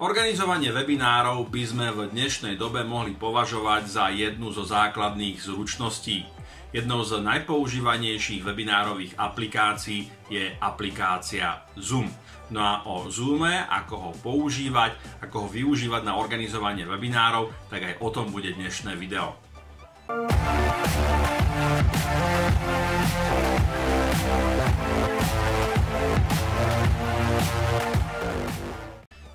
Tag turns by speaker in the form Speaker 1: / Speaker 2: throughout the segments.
Speaker 1: Organizovanie webinárov by sme v dnešnej dobe mohli považovať za jednu zo základných zručností. Jednou z najpoužívanejších webinárových aplikácií je aplikácia Zoom. No a o Zoome, ako ho používať, ako ho využívať na organizovanie webinárov, tak aj o tom bude dnešné video.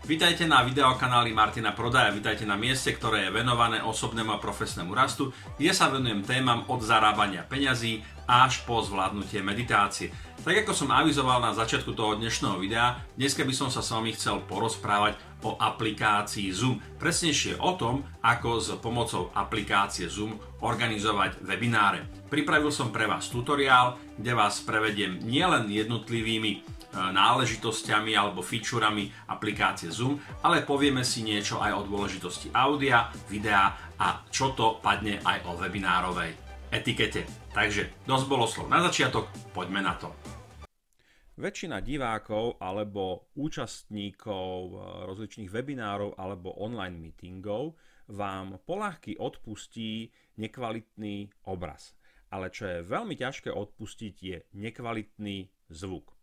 Speaker 1: Vítajte na videokanáli Martina Prodaja, vítajte na mieste, ktoré je venované osobnému a profesnému rastu, kde sa venujem témam od zarábania peňazí až po zvládnutie meditácie. Tak ako som avizoval na začiatku toho dnešného videa, dneska by som sa s vami chcel porozprávať o aplikácii Zoom. Presnejšie o tom, ako s pomocou aplikácie Zoom organizovať webináre. Pripravil som pre vás tutoriál, kde vás prevediem nielen jednotlivými E, náležitosťami alebo fičúrami aplikácie Zoom, ale povieme si niečo aj o dôležitosti audia, videa a čo to padne aj o webinárovej etikete. Takže dosť bolo slov na začiatok, poďme na to. Väčšina divákov alebo účastníkov e, rozličných webinárov alebo online meetingov vám poľahky odpustí nekvalitný obraz. Ale čo je veľmi ťažké odpustiť je nekvalitný zvuk.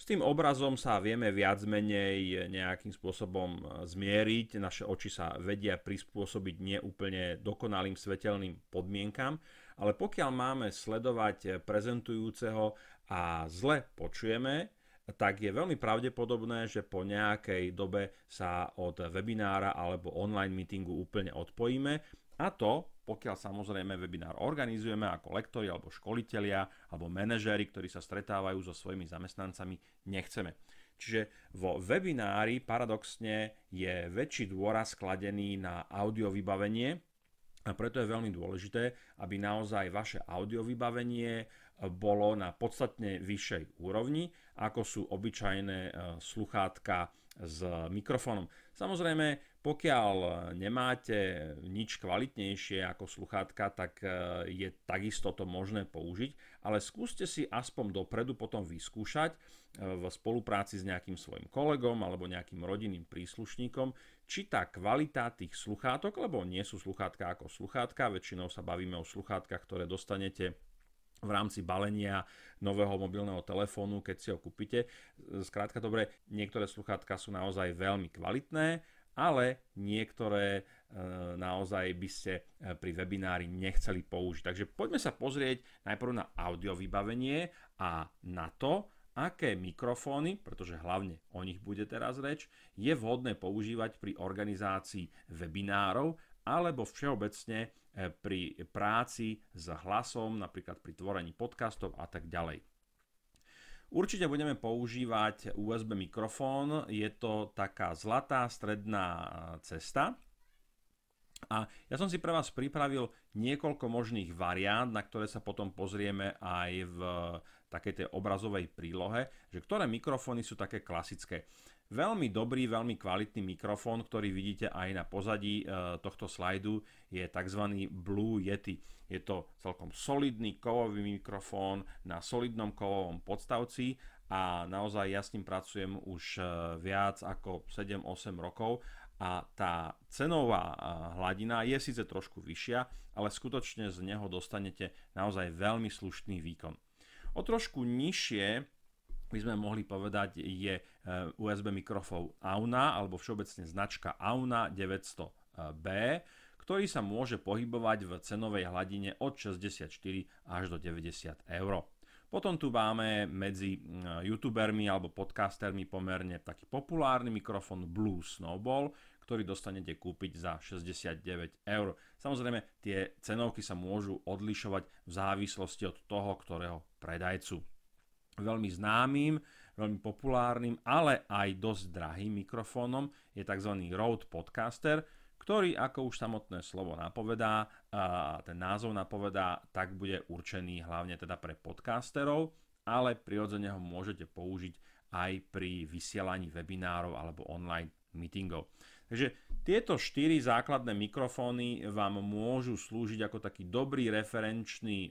Speaker 1: S tým obrazom sa vieme viac menej nejakým spôsobom e, zmieriť, naše oči sa vedia prispôsobiť neúplne dokonalým svetelným podmienkam, ale pokiaľ máme sledovať prezentujúceho a zle počujeme, tak je veľmi pravdepodobné, že po nejakej dobe sa od webinára alebo online meetingu úplne odpojíme a to pokiaľ samozrejme webinár organizujeme ako lektori alebo školitelia alebo manažéri, ktorí sa stretávajú so svojimi zamestnancami, nechceme. Čiže vo webinári paradoxne je väčší dôraz skladený na audio vybavenie, a preto je veľmi dôležité, aby naozaj vaše audio vybavenie eh, bolo na podstatne vyššej úrovni, ako sú obyčajné eh, sluchátka s mikrofónom. Samozrejme, pokiaľ nemáte nič kvalitnejšie ako sluchátka, tak e, je takisto to možné použiť, ale skúste si aspoň dopredu potom vyskúšať e, v spolupráci s nejakým svojim kolegom alebo nejakým rodinným príslušníkom, či tá kvalita tých sluchátok, lebo nie sú sluchátka ako sluchátka, väčšinou sa bavíme o sluchátkach, ktoré dostanete v rámci balenia nového mobilného telefónu, keď si ho kúpite. Skrátka dobre, niektoré sluchátka sú naozaj veľmi kvalitné ale niektoré e, naozaj by ste e, pri webinári nechceli použiť. Takže poďme sa pozrieť najprv na audio vybavenie a na to, aké mikrofóny, pretože hlavne o nich bude teraz reč, je vhodné používať pri organizácii webinárov alebo všeobecne e, pri práci s hlasom, napríklad pri tvorení podcastov a tak ďalej. Určite budeme používať USB mikrofón, je to taká zlatá stredná e, cesta. A ja som si pre vás pripravil niekoľko možných variant, na ktoré sa potom pozrieme aj v e, takej tej obrazovej prílohe, že ktoré mikrofóny sú také klasické. Veľmi dobrý, veľmi kvalitný mikrofón, ktorý vidíte aj na pozadí e, tohto slajdu, je tzv. Blue Yeti. Je to celkom solidný kovový mikrofón na solidnom kovovom podstavci a naozaj ja s ním pracujem už e, viac ako 7-8 rokov a tá cenová e, hladina je síce trošku vyššia, ale skutočne z neho dostanete naozaj veľmi slušný výkon. O trošku nižšie by sme mohli povedať, je eh, USB mikrofón Auna alebo všeobecne značka Auna 900B, eh, ktorý sa môže pohybovať v cenovej hladine od 64 až do 90 eur. Potom tu máme medzi eh, youtubermi alebo podcastermi pomerne taký populárny mikrofón Blue Snowball, ktorý dostanete kúpiť za 69 eur. Samozrejme, tie cenovky sa môžu odlišovať v závislosti od toho, ktorého predajcu. Veľmi známym, veľmi populárnym, ale aj dosť drahým mikrofónom je tzv. Rode Podcaster, ktorý, ako už samotné slovo napovedá, ten názov napovedá, tak bude určený hlavne teda pre podcasterov, ale prirodzene ho môžete použiť aj pri vysielaní webinárov alebo online meetingov. Takže tieto štyri základné mikrofóny vám môžu slúžiť ako taký dobrý referenčný e,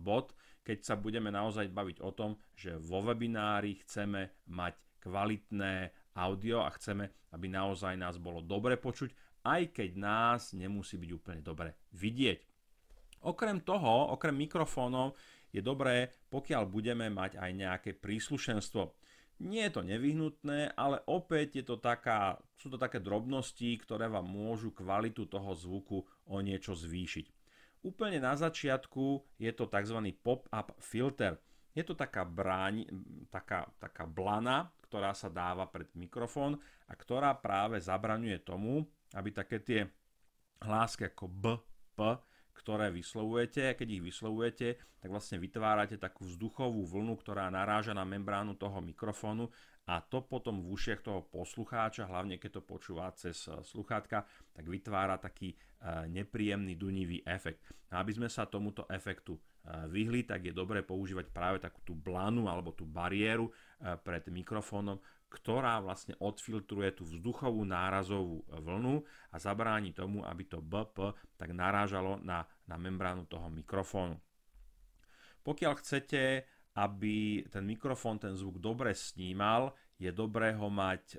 Speaker 1: bod keď sa budeme naozaj baviť o tom, že vo webinári chceme mať kvalitné audio a chceme, aby naozaj nás bolo dobre počuť, aj keď nás nemusí byť úplne dobre vidieť. Okrem toho, okrem mikrofónov, je dobré, pokiaľ budeme mať aj nejaké príslušenstvo. Nie je to nevyhnutné, ale opäť je to taká, sú to také drobnosti, ktoré vám môžu kvalitu toho zvuku o niečo zvýšiť. Úplne na začiatku je to tzv. pop-up filter. Je to taká bráň, taká, taká blana, ktorá sa dáva pred mikrofón a ktorá práve zabraňuje tomu, aby také tie hlásky ako B, P ktoré vyslovujete. A keď ich vyslovujete, tak vlastne vytvárate takú vzduchovú vlnu, ktorá naráža na membránu toho mikrofónu a to potom v ušiach toho poslucháča, hlavne keď to počúva cez eh, sluchátka, tak vytvára taký eh, nepríjemný dunivý efekt. A aby sme sa tomuto efektu eh, vyhli, tak je dobré používať práve takú tú blanu alebo tú bariéru pred mikrofónom, ktorá vlastne odfiltruje tú vzduchovú nárazovú vlnu a zabráni tomu, aby to BP tak narážalo na, na membránu toho mikrofónu. Pokiaľ chcete, aby ten mikrofón ten zvuk dobre snímal, je dobré ho mať e,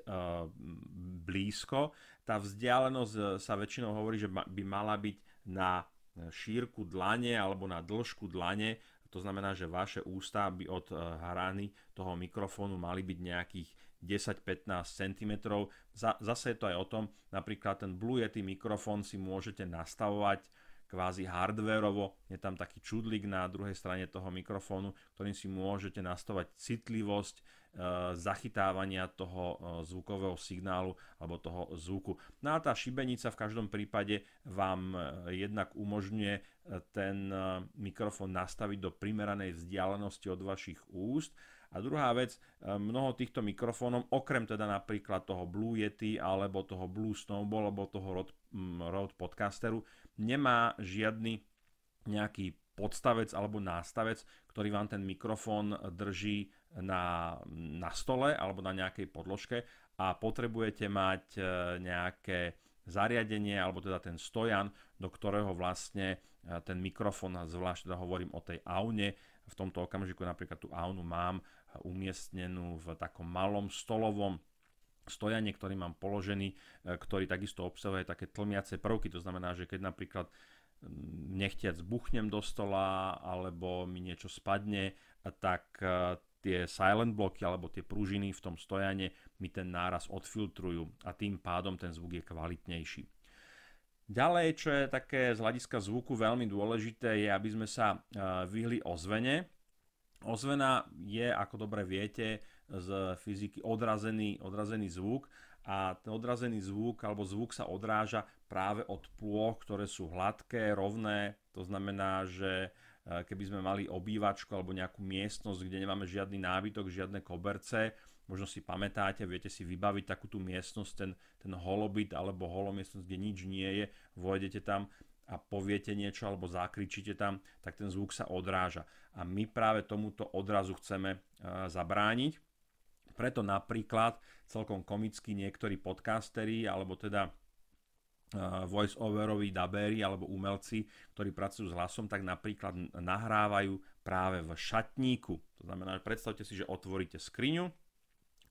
Speaker 1: blízko. Tá vzdialenosť eh, sa väčšinou hovorí, že by mala byť na eh, šírku dlane alebo na dĺžku dlane, to znamená, že vaše ústa by od hrany toho mikrofónu mali byť nejakých 10-15 cm. zase je to aj o tom, napríklad ten Blue Yeti mikrofón si môžete nastavovať kvázi hardwareovo, je tam taký čudlik na druhej strane toho mikrofónu, ktorým si môžete nastavať citlivosť e, zachytávania toho e, zvukového signálu alebo toho zvuku. No a tá šibenica v každom prípade vám e, jednak umožňuje e, ten e, mikrofón nastaviť do primeranej vzdialenosti od vašich úst a druhá vec, e, mnoho týchto mikrofónov, okrem teda napríklad toho Blue Yeti alebo toho Blue Snowball alebo toho Rode, mm, Podcasteru, nemá žiadny nejaký podstavec alebo nástavec, ktorý vám ten mikrofón drží na, na stole alebo na nejakej podložke a potrebujete mať e, nejaké zariadenie alebo teda ten stojan, do ktorého vlastne e, ten mikrofón, zvlášť teda hovorím o tej aune, v tomto okamžiku napríklad tú aunu mám umiestnenú v takom malom stolovom stojane, ktorý mám položený, e, ktorý takisto obsahuje také tlmiace prvky, to znamená, že keď napríklad mm, nechtiac buchnem do stola alebo mi niečo spadne, tak e, tie silent bloky alebo tie pružiny v tom stojane mi ten náraz odfiltrujú a tým pádom ten zvuk je kvalitnejší. Ďalej, čo je také z hľadiska zvuku veľmi dôležité, je, aby sme sa e, vyhli ozvene, Ozvena je, ako dobre viete, z fyziky odrazený, odrazený zvuk a ten odrazený zvuk alebo zvuk sa odráža práve od plôch, ktoré sú hladké, rovné, to znamená, že e, keby sme mali obývačku alebo nejakú miestnosť, kde nemáme žiadny nábytok, žiadne koberce, možno si pamätáte, viete si vybaviť takú tú miestnosť, ten, ten holobit alebo holomiestnosť, kde nič nie je, vojdete tam a poviete niečo alebo zakričíte tam, tak ten zvuk sa odráža. A my práve tomuto odrazu chceme e, zabrániť. Preto napríklad celkom komicky niektorí podcasteri alebo teda e, voice-overoví dabéri alebo umelci, ktorí pracujú s hlasom, tak napríklad nahrávajú práve v šatníku. To znamená, predstavte si, že otvoríte skriňu,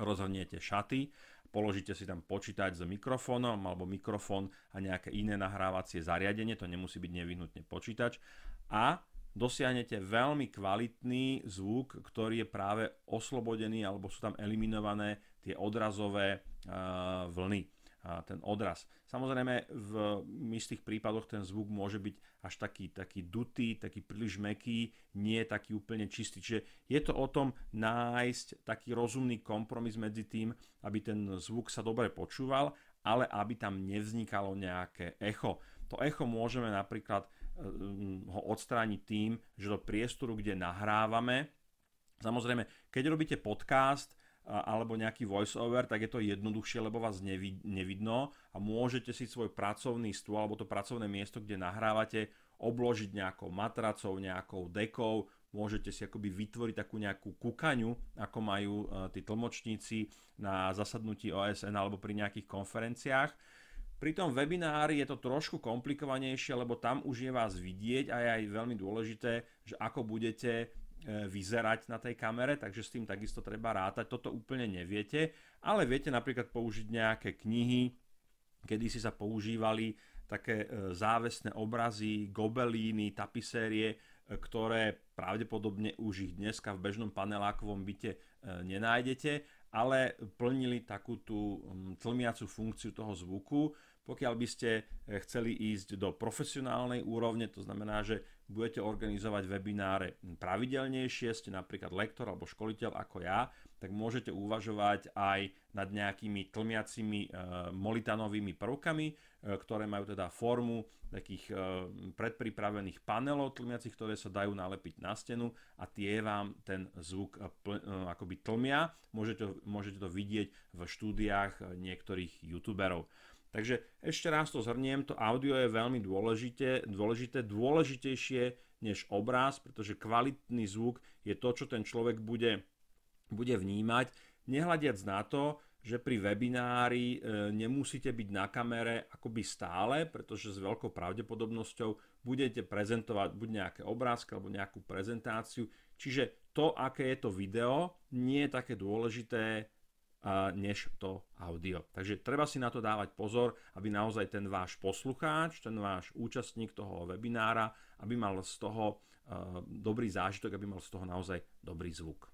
Speaker 1: rozhodnete šaty položíte si tam počítač s mikrofónom alebo mikrofón a nejaké iné nahrávacie zariadenie, to nemusí byť nevyhnutne počítač a dosiahnete veľmi kvalitný zvuk, ktorý je práve oslobodený alebo sú tam eliminované tie odrazové e, vlny ten odraz. Samozrejme, v istých prípadoch ten zvuk môže byť až taký, taký dutý, taký príliš meký, nie taký úplne čistý. Čiže je to o tom nájsť taký rozumný kompromis medzi tým, aby ten zvuk sa dobre počúval, ale aby tam nevznikalo nejaké echo. To echo môžeme napríklad e, mm, ho odstrániť tým, že do priestoru, kde nahrávame, Samozrejme, keď robíte podcast, alebo nejaký voiceover, tak je to jednoduchšie, lebo vás nevidno a môžete si svoj pracovný stôl alebo to pracovné miesto, kde nahrávate, obložiť nejakou matracou, nejakou dekou, môžete si akoby vytvoriť takú nejakú kukaňu, ako majú e, tí tlmočníci na zasadnutí OSN alebo pri nejakých konferenciách. Pri tom webinári je to trošku komplikovanejšie, lebo tam už je vás vidieť a je aj veľmi dôležité, že ako budete E, vyzerať na tej kamere, takže s tým takisto treba rátať. Toto úplne neviete, ale viete napríklad použiť nejaké knihy, kedy si sa používali také e, závesné obrazy, gobelíny, tapisérie, e, ktoré pravdepodobne už ich dneska v bežnom panelákovom byte nenájdete, ale plnili takú tú tlmiacu funkciu toho zvuku. Pokiaľ by ste eh, chceli ísť do profesionálnej úrovne, to znamená, že budete organizovať webináre pravidelnejšie, ste napríklad lektor alebo školiteľ ako ja, tak môžete uvažovať aj nad nejakými tlmiacimi e, molitanovými prvkami, e, ktoré majú teda formu takých e, predpripravených panelov tlmiacich, ktoré sa dajú nalepiť na stenu a tie vám ten zvuk e, akoby tlmia. Môžete, môžete to vidieť v štúdiách niektorých youtuberov. Takže ešte raz to zhrniem, to audio je veľmi dôležité, dôležité, dôležitejšie než obraz, pretože kvalitný zvuk je to, čo ten človek bude, bude vnímať. Nehľadiac na to, že pri webinári e, nemusíte byť na kamere akoby stále, pretože s veľkou pravdepodobnosťou budete prezentovať buď nejaké obrázky alebo nejakú prezentáciu. Čiže to, aké je to video, nie je také dôležité než to audio. Takže treba si na to dávať pozor, aby naozaj ten váš poslucháč, ten váš účastník toho webinára, aby mal z toho dobrý zážitok, aby mal z toho naozaj dobrý zvuk.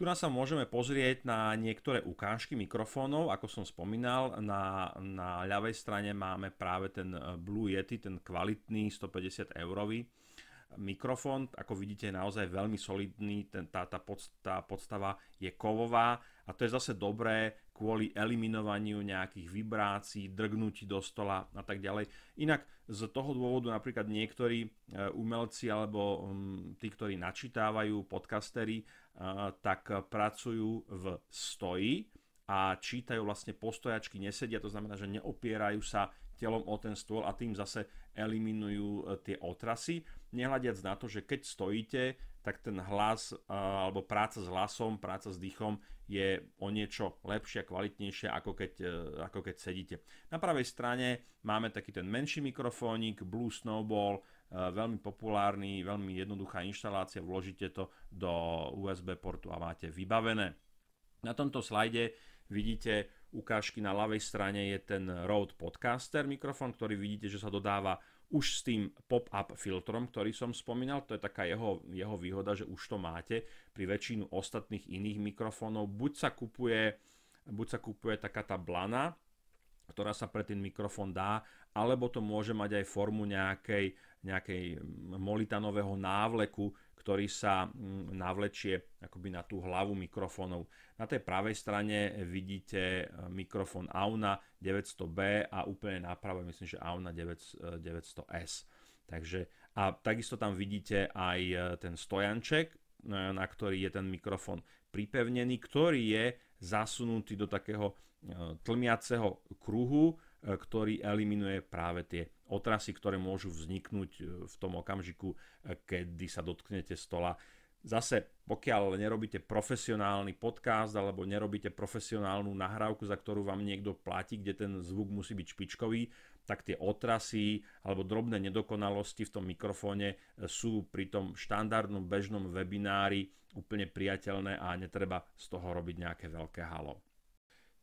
Speaker 1: Tu sa môžeme pozrieť na niektoré ukážky mikrofónov, ako som spomínal. Na, na ľavej strane máme práve ten Blue Yeti, ten kvalitný 150 eurový mikrofón. Ako vidíte, je naozaj veľmi solidný, ten, tá, tá, pod, tá podstava je kovová a to je zase dobré kvôli eliminovaniu nejakých vibrácií, drgnutí do stola a tak ďalej. Inak z toho dôvodu napríklad niektorí e, umelci alebo mm, tí, ktorí načítávajú podcastery, e, tak pracujú v stoji a čítajú vlastne postojačky, nesedia, to znamená, že neopierajú sa telom o ten stôl a tým zase eliminujú e, tie otrasy nehľadiac na to, že keď stojíte, tak ten hlas eh, alebo práca s hlasom, práca s dýchom je o niečo lepšia, kvalitnejšia ako keď, eh, ako keď sedíte. Na pravej strane máme taký ten menší mikrofónik Blue Snowball, eh, veľmi populárny, veľmi jednoduchá inštalácia, vložíte to do USB portu a máte vybavené. Na tomto slajde vidíte ukážky na ľavej strane je ten Rode Podcaster mikrofón, ktorý vidíte, že sa dodáva už s tým pop-up filtrom, ktorý som spomínal, to je taká jeho, jeho výhoda, že už to máte pri väčšinu ostatných iných mikrofónov. Buď sa kupuje, buď sa kupuje taká tá blana, ktorá sa pre ten mikrofón dá, alebo to môže mať aj formu nejakej nejakej mm, molitanového návleku, ktorý sa mm, navlečie akoby na tú hlavu mikrofónov. Na tej pravej strane vidíte e, mikrofón Auna 900B a úplne na pravej myslím, že Auna 900, e, s Takže, a takisto tam vidíte aj e, ten stojanček, na ktorý je ten mikrofón pripevnený, ktorý je zasunutý do takého tlmiaceho kruhu, ktorý eliminuje práve tie otrasy, ktoré môžu vzniknúť e, v tom okamžiku, e, kedy sa dotknete stola. Zase, pokiaľ nerobíte profesionálny podcast alebo nerobíte profesionálnu nahrávku, za ktorú vám niekto platí, kde ten zvuk musí byť špičkový, tak tie otrasy alebo drobné nedokonalosti v tom mikrofóne e, sú pri tom štandardnom bežnom webinári úplne priateľné a netreba z toho robiť nejaké veľké halo.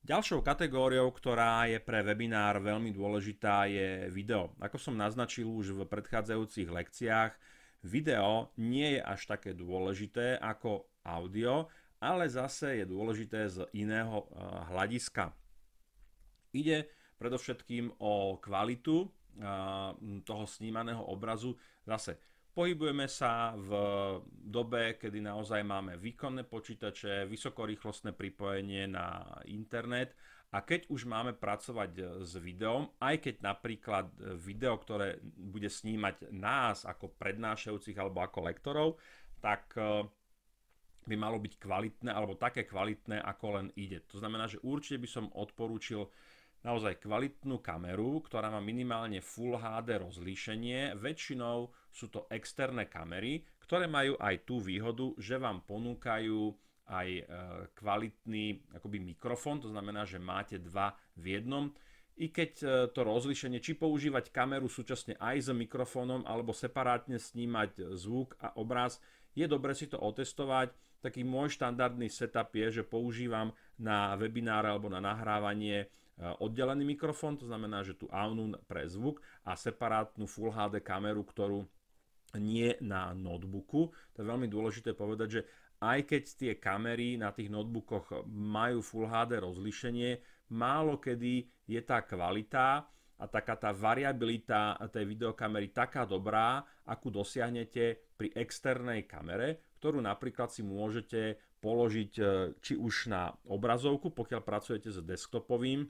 Speaker 1: Ďalšou kategóriou, ktorá je pre webinár veľmi dôležitá, je video. Ako som naznačil už v predchádzajúcich lekciách, video nie je až také dôležité ako audio, ale zase je dôležité z iného eh, hľadiska. Ide predovšetkým o kvalitu eh, toho snímaného obrazu. Zase Pohybujeme sa v dobe, kedy naozaj máme výkonné počítače, vysokorýchlostné pripojenie na internet a keď už máme pracovať e, s videom, aj keď napríklad e, video, ktoré bude snímať nás ako prednášajúcich alebo ako lektorov, tak e, by malo byť kvalitné alebo také kvalitné, ako len ide. To znamená, že určite by som odporúčil naozaj kvalitnú kameru, ktorá má minimálne Full HD rozlíšenie. Väčšinou sú to externé kamery, ktoré majú aj tú výhodu, že vám ponúkajú aj e, kvalitný akoby mikrofón, to znamená, že máte dva v jednom i keď e, to rozlíšenie, či používať kameru súčasne aj s mikrofónom alebo separátne snímať zvuk a obraz, je dobre si to otestovať. Taký môj štandardný setup je, že používam na webináre alebo na nahrávanie Eh, oddelený mikrofón, to znamená, že tu AUNU pre zvuk a separátnu Full HD kameru, ktorú nie na notebooku. To je veľmi dôležité povedať, že aj keď tie kamery na tých notebookoch majú Full HD rozlíšenie, málo kedy je tá kvalita a taká tá variabilita tej videokamery taká dobrá, akú dosiahnete pri externej kamere, ktorú napríklad si môžete položiť eh, či už na obrazovku, pokiaľ pracujete s desktopovým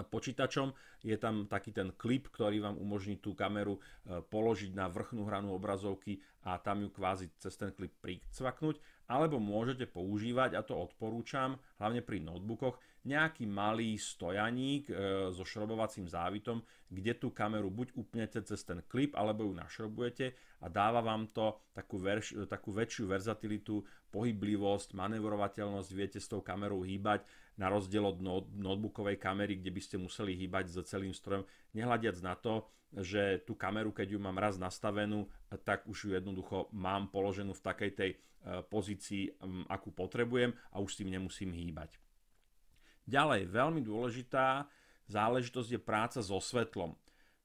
Speaker 1: počítačom. Je tam taký ten klip, ktorý vám umožní tú kameru e, položiť na vrchnú hranu obrazovky a tam ju kvázi cez ten klip pricvaknúť. Alebo môžete používať, a to odporúčam, hlavne pri notebookoch, nejaký malý stojaník e, so šrobovacím závitom, kde tú kameru buď upnete cez ten klip, alebo ju našrobujete a dáva vám to takú, verš- e, takú väčšiu verzatilitu, pohyblivosť, manevrovateľnosť, viete s tou kamerou hýbať, na rozdiel od no- notebookovej kamery, kde by ste museli hýbať s celým strojom, nehľadiac na to, že tú kameru, keď ju mám raz nastavenú, tak už ju jednoducho mám položenú v takej tej e, pozícii, akú potrebujem a už s tým nemusím hýbať. Ďalej, veľmi dôležitá záležitosť je práca so svetlom.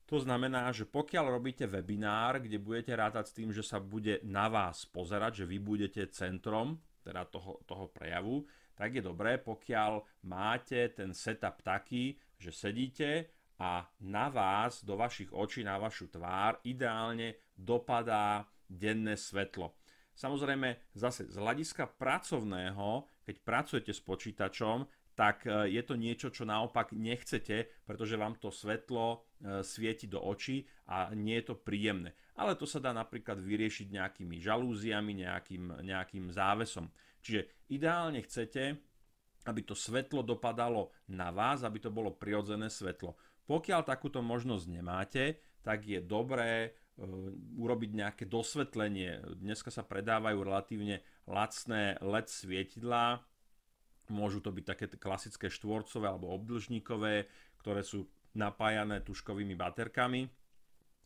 Speaker 1: To znamená, že pokiaľ robíte webinár, kde budete rátať s tým, že sa bude na vás pozerať, že vy budete centrom teda toho, toho prejavu, tak je dobré, pokiaľ máte ten setup taký, že sedíte a na vás, do vašich očí, na vašu tvár ideálne dopadá denné svetlo. Samozrejme, zase z hľadiska pracovného, keď pracujete s počítačom, tak e, je to niečo, čo naopak nechcete, pretože vám to svetlo e, svieti do očí a nie je to príjemné. Ale to sa dá napríklad vyriešiť nejakými žalúziami, nejakým, nejakým závesom. Čiže ideálne chcete, aby to svetlo dopadalo na vás, aby to bolo prirodzené svetlo. Pokiaľ takúto možnosť nemáte, tak je dobré e, urobiť nejaké dosvetlenie. Dneska sa predávajú relatívne lacné LED svietidlá, môžu to byť také klasické štvorcové alebo obdlžníkové, ktoré sú napájané tuškovými baterkami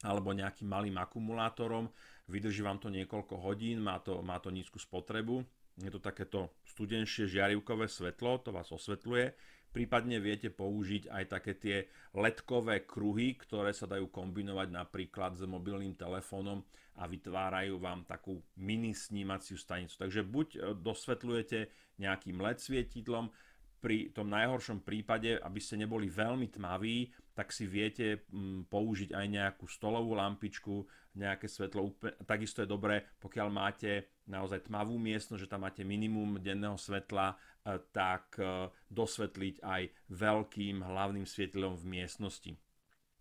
Speaker 1: alebo nejakým malým akumulátorom. Vydrží vám to niekoľko hodín, má to, má to nízku spotrebu je to takéto studenšie žiarivkové svetlo, to vás osvetľuje. Prípadne viete použiť aj také tie ledkové kruhy, ktoré sa dajú kombinovať napríklad s mobilným telefónom a vytvárajú vám takú mini snímaciu stanicu. Takže buď e, dosvetľujete nejakým LED svietidlom, pri tom najhoršom prípade, aby ste neboli veľmi tmaví, tak si viete použiť aj nejakú stolovú lampičku nejaké svetlo. Takisto je dobré, pokiaľ máte naozaj tmavú miestnosť, že tam máte minimum denného svetla, e, tak e, dosvetliť aj veľkým hlavným svietlom v miestnosti.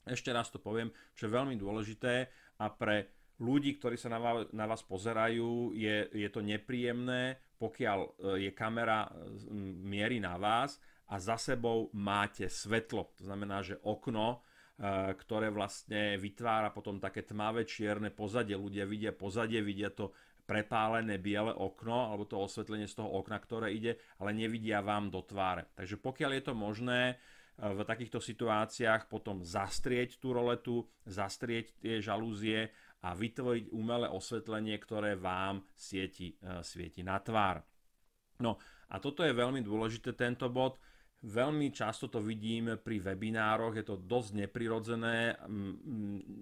Speaker 1: Ešte raz to poviem, čo je veľmi dôležité a pre ľudí, ktorí sa na vás, na vás pozerajú, je, je to nepríjemné, pokiaľ e, je kamera mierí na vás a za sebou máte svetlo. To znamená, že okno Eh, ktoré vlastne vytvára potom také tmavé čierne pozadie. Ľudia vidia pozadie, vidia to prepálené biele okno alebo to osvetlenie z toho okna, ktoré ide, ale nevidia vám do tváre. Takže pokiaľ je to možné, eh, v takýchto situáciách potom zastrieť tú roletu, zastrieť tie žalúzie a vytvoriť umelé osvetlenie, ktoré vám sieti, eh, svieti na tvár. No a toto je veľmi dôležité, tento bod, Veľmi často to vidím pri webinároch, je to dosť neprirodzené,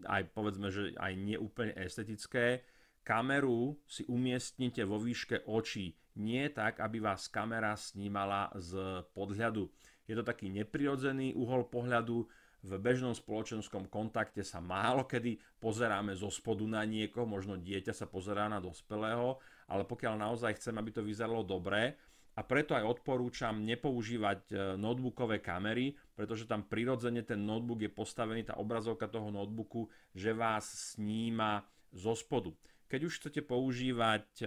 Speaker 1: aj povedzme, že aj neúplne estetické. Kameru si umiestnite vo výške očí, nie tak, aby vás kamera snímala z podhľadu. Je to taký neprirodzený uhol pohľadu, v bežnom spoločenskom kontakte sa málo kedy pozeráme zo spodu na niekoho, možno dieťa sa pozerá na dospelého, ale pokiaľ naozaj chcem, aby to vyzeralo dobre, a preto aj odporúčam nepoužívať e, notebookové kamery, pretože tam prirodzene ten notebook je postavený, tá obrazovka toho notebooku, že vás sníma zo spodu. Keď už chcete používať e,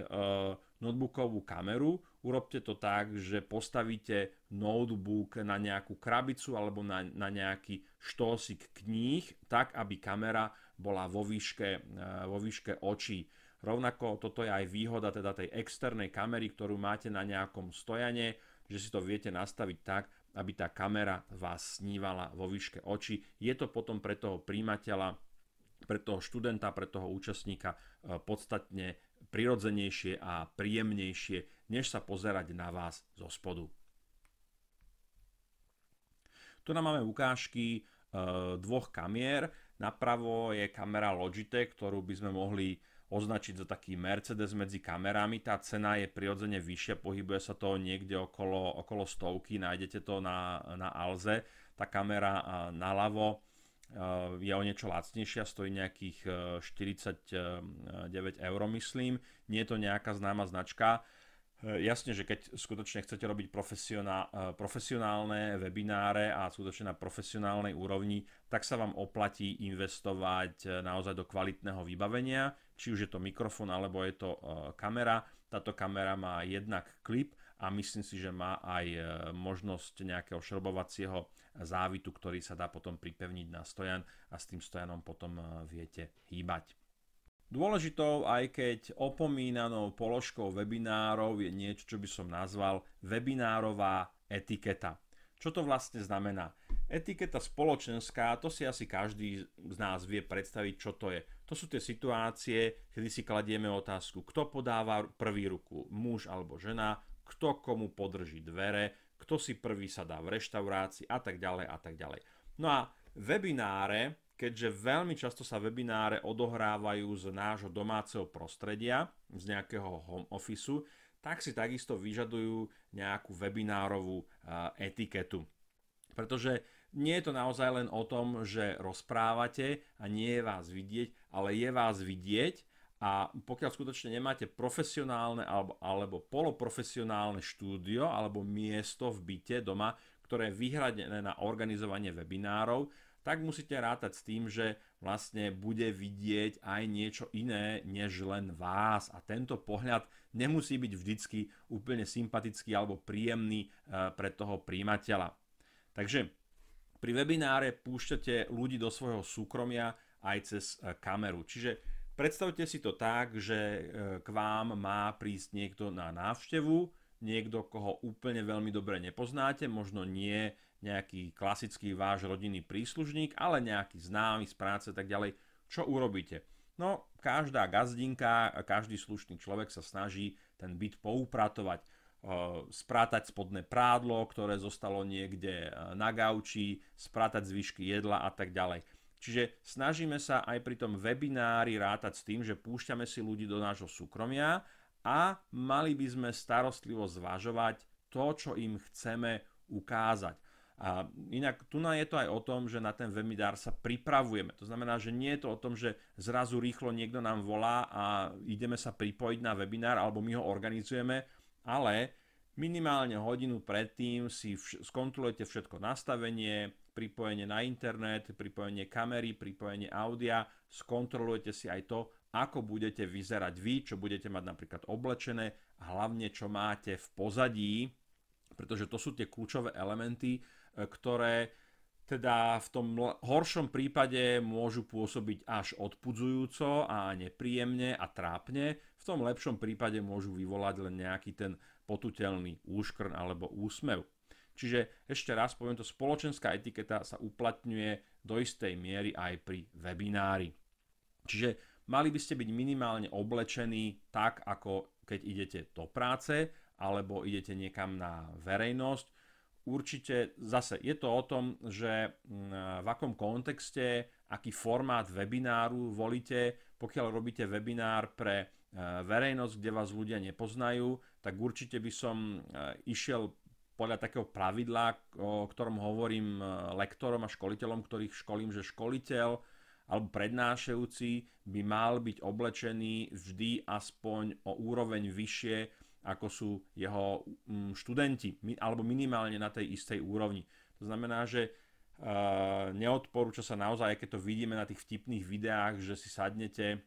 Speaker 1: notebookovú kameru, urobte to tak, že postavíte notebook na nejakú krabicu alebo na, na nejaký štosik kníh, tak aby kamera bola vo výške, e, vo výške očí. Rovnako toto je aj výhoda teda tej externej kamery, ktorú máte na nejakom stojane, že si to viete nastaviť tak, aby tá kamera vás snívala vo výške očí. Je to potom pre toho príjmateľa, pre toho študenta, pre toho účastníka e, podstatne prirodzenejšie a príjemnejšie, než sa pozerať na vás zo spodu. Tu nám máme ukážky e, dvoch kamier. Napravo je kamera Logitech, ktorú by sme mohli označiť za taký Mercedes medzi kamerami. Tá cena je prirodzene vyššia, pohybuje sa to niekde okolo, okolo stovky, nájdete to na, na Alze. Tá kamera naľavo e, je o niečo lacnejšia, stojí nejakých 49 e, e, eur, myslím. Nie je to nejaká známa značka. Eh, jasne, že keď skutočne chcete robiť eh, profesionálne webináre a skutočne na profesionálnej úrovni, tak sa vám oplatí investovať eh, naozaj do kvalitného vybavenia, či už je to mikrofón alebo je to kamera. Táto kamera má jednak klip a myslím si, že má aj možnosť nejakého šrobovacieho závitu, ktorý sa dá potom pripevniť na stojan a s tým stojanom potom viete hýbať. Dôležitou, aj keď opomínanou položkou webinárov je niečo, čo by som nazval webinárová etiketa. Čo to vlastne znamená? Etiketa spoločenská, to si asi každý z nás vie predstaviť, čo to je. To sú tie situácie, kedy si kladieme otázku, kto podáva prvý ruku, muž alebo žena, kto komu podrží dvere, kto si prvý sadá v reštaurácii a tak ďalej a tak ďalej. No a webináre keďže veľmi často sa webináre odohrávajú z nášho domáceho prostredia, z nejakého home officeu, tak si takisto vyžadujú nejakú webinárovú etiketu. Pretože nie je to naozaj len o tom, že rozprávate a nie je vás vidieť, ale je vás vidieť a pokiaľ skutočne nemáte profesionálne alebo, alebo poloprofesionálne štúdio alebo miesto v byte doma, ktoré je vyhradené na organizovanie webinárov, tak musíte rátať s tým, že vlastne bude vidieť aj niečo iné než len vás. A tento pohľad nemusí byť vždycky úplne sympatický alebo príjemný eh, pre toho príjimateľa. Takže pri webináre púšťate ľudí do svojho súkromia aj cez eh, kameru. Čiže predstavte si to tak, že eh, k vám má prísť niekto na návštevu, niekto, koho úplne veľmi dobre nepoznáte, možno nie nejaký klasický váš rodinný príslušník, ale nejaký známy z práce tak ďalej, čo urobíte? No, každá gazdinka, každý slušný človek sa snaží ten byt poupratovať, eh, sprátať spodné prádlo, ktoré zostalo niekde eh, na gauči, sprátať zvyšky jedla a tak ďalej. Čiže snažíme sa aj pri tom webinári rátať s tým, že púšťame si ľudí do nášho súkromia a mali by sme starostlivo zvažovať to, čo im chceme ukázať. A inak tu je to aj o tom, že na ten webinár sa pripravujeme. To znamená, že nie je to o tom, že zrazu rýchlo niekto nám volá a ideme sa pripojiť na webinár alebo my ho organizujeme, ale minimálne hodinu predtým si vš- skontrolujete všetko nastavenie, pripojenie na internet, pripojenie kamery, pripojenie audia, skontrolujete si aj to, ako budete vyzerať vy, čo budete mať napríklad oblečené a hlavne čo máte v pozadí, pretože to sú tie kľúčové elementy, E, ktoré teda v tom horšom prípade môžu pôsobiť až odpudzujúco a nepríjemne a trápne, v tom lepšom prípade môžu vyvolať len nejaký ten potutelný úškrn alebo úsmev. Čiže ešte raz poviem to, spoločenská etiketa sa uplatňuje do istej miery aj pri webinári. Čiže mali by ste byť minimálne oblečení tak, ako keď idete do práce alebo idete niekam na verejnosť, určite zase je to o tom, že mm, v akom kontexte, aký formát webináru volíte. Pokiaľ robíte webinár pre e, verejnosť, kde vás ľudia nepoznajú, tak určite by som e, išiel podľa takého pravidla, o ktorom hovorím e, lektorom a školiteľom, ktorých školím, že školiteľ alebo prednášajúci by mal byť oblečený vždy aspoň o úroveň vyššie ako sú jeho mm, študenti, alebo minimálne na tej istej úrovni. To znamená, že neodporúča sa naozaj, keď to vidíme na tých vtipných videách, že si sadnete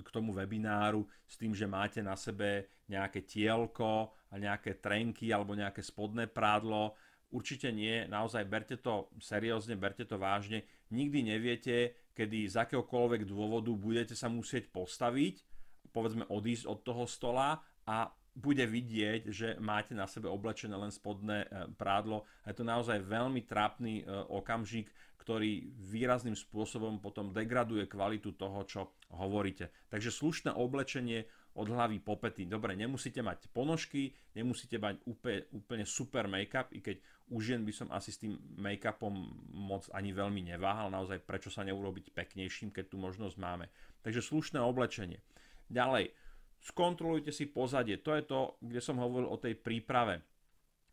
Speaker 1: k tomu webináru s tým, že máte na sebe nejaké tielko a nejaké trenky alebo nejaké spodné prádlo. Určite nie, naozaj berte to seriózne, berte to vážne. Nikdy neviete, kedy z akéhokoľvek dôvodu budete sa musieť postaviť, povedzme odísť od toho stola a bude vidieť, že máte na sebe oblečené len spodné e, prádlo. A je to naozaj veľmi trápny e, okamžik, ktorý výrazným spôsobom potom degraduje kvalitu toho, čo hovoríte. Takže slušné oblečenie od hlavy po pety. Dobre, nemusíte mať ponožky, nemusíte mať úplne, úplne super make-up, i keď už jen by som asi s tým make-upom moc ani veľmi neváhal, naozaj prečo sa neurobiť peknejším, keď tu možnosť máme. Takže slušné oblečenie. Ďalej, skontrolujte si pozadie. To je to, kde som hovoril o tej príprave.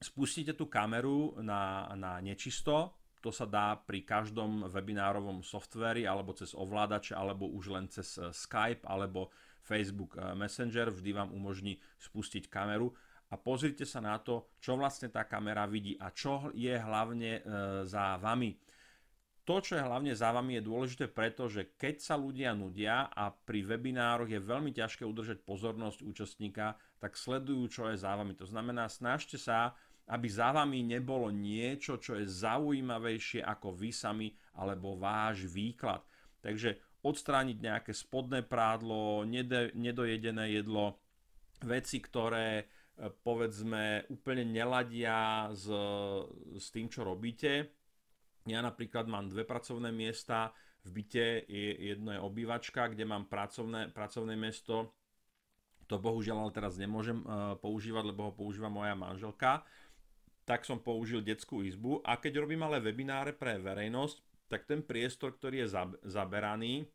Speaker 1: Spustite tú kameru na, na nečisto, to sa dá pri každom webinárovom softveri alebo cez ovládač, alebo už len cez eh, Skype alebo Facebook eh, Messenger, vždy vám umožní spustiť kameru a pozrite sa na to, čo vlastne tá kamera vidí a čo je hlavne eh, za vami to, čo je hlavne za vami, je dôležité preto, že keď sa ľudia nudia a pri webinároch je veľmi ťažké udržať pozornosť účastníka, tak sledujú, čo je za vami. To znamená, snažte sa, aby za vami nebolo niečo, čo je zaujímavejšie ako vy sami alebo váš výklad. Takže odstrániť nejaké spodné prádlo, nedojedené jedlo, veci, ktoré e, povedzme úplne neladia s, s tým, čo robíte ja napríklad mám dve pracovné miesta, v byte je jedno je obývačka, kde mám pracovné, pracovné miesto, to bohužiaľ ale teraz nemôžem e, používať, lebo ho používa moja manželka, tak som použil detskú izbu a keď robím ale webináre pre verejnosť, tak ten priestor, ktorý je zaberaný,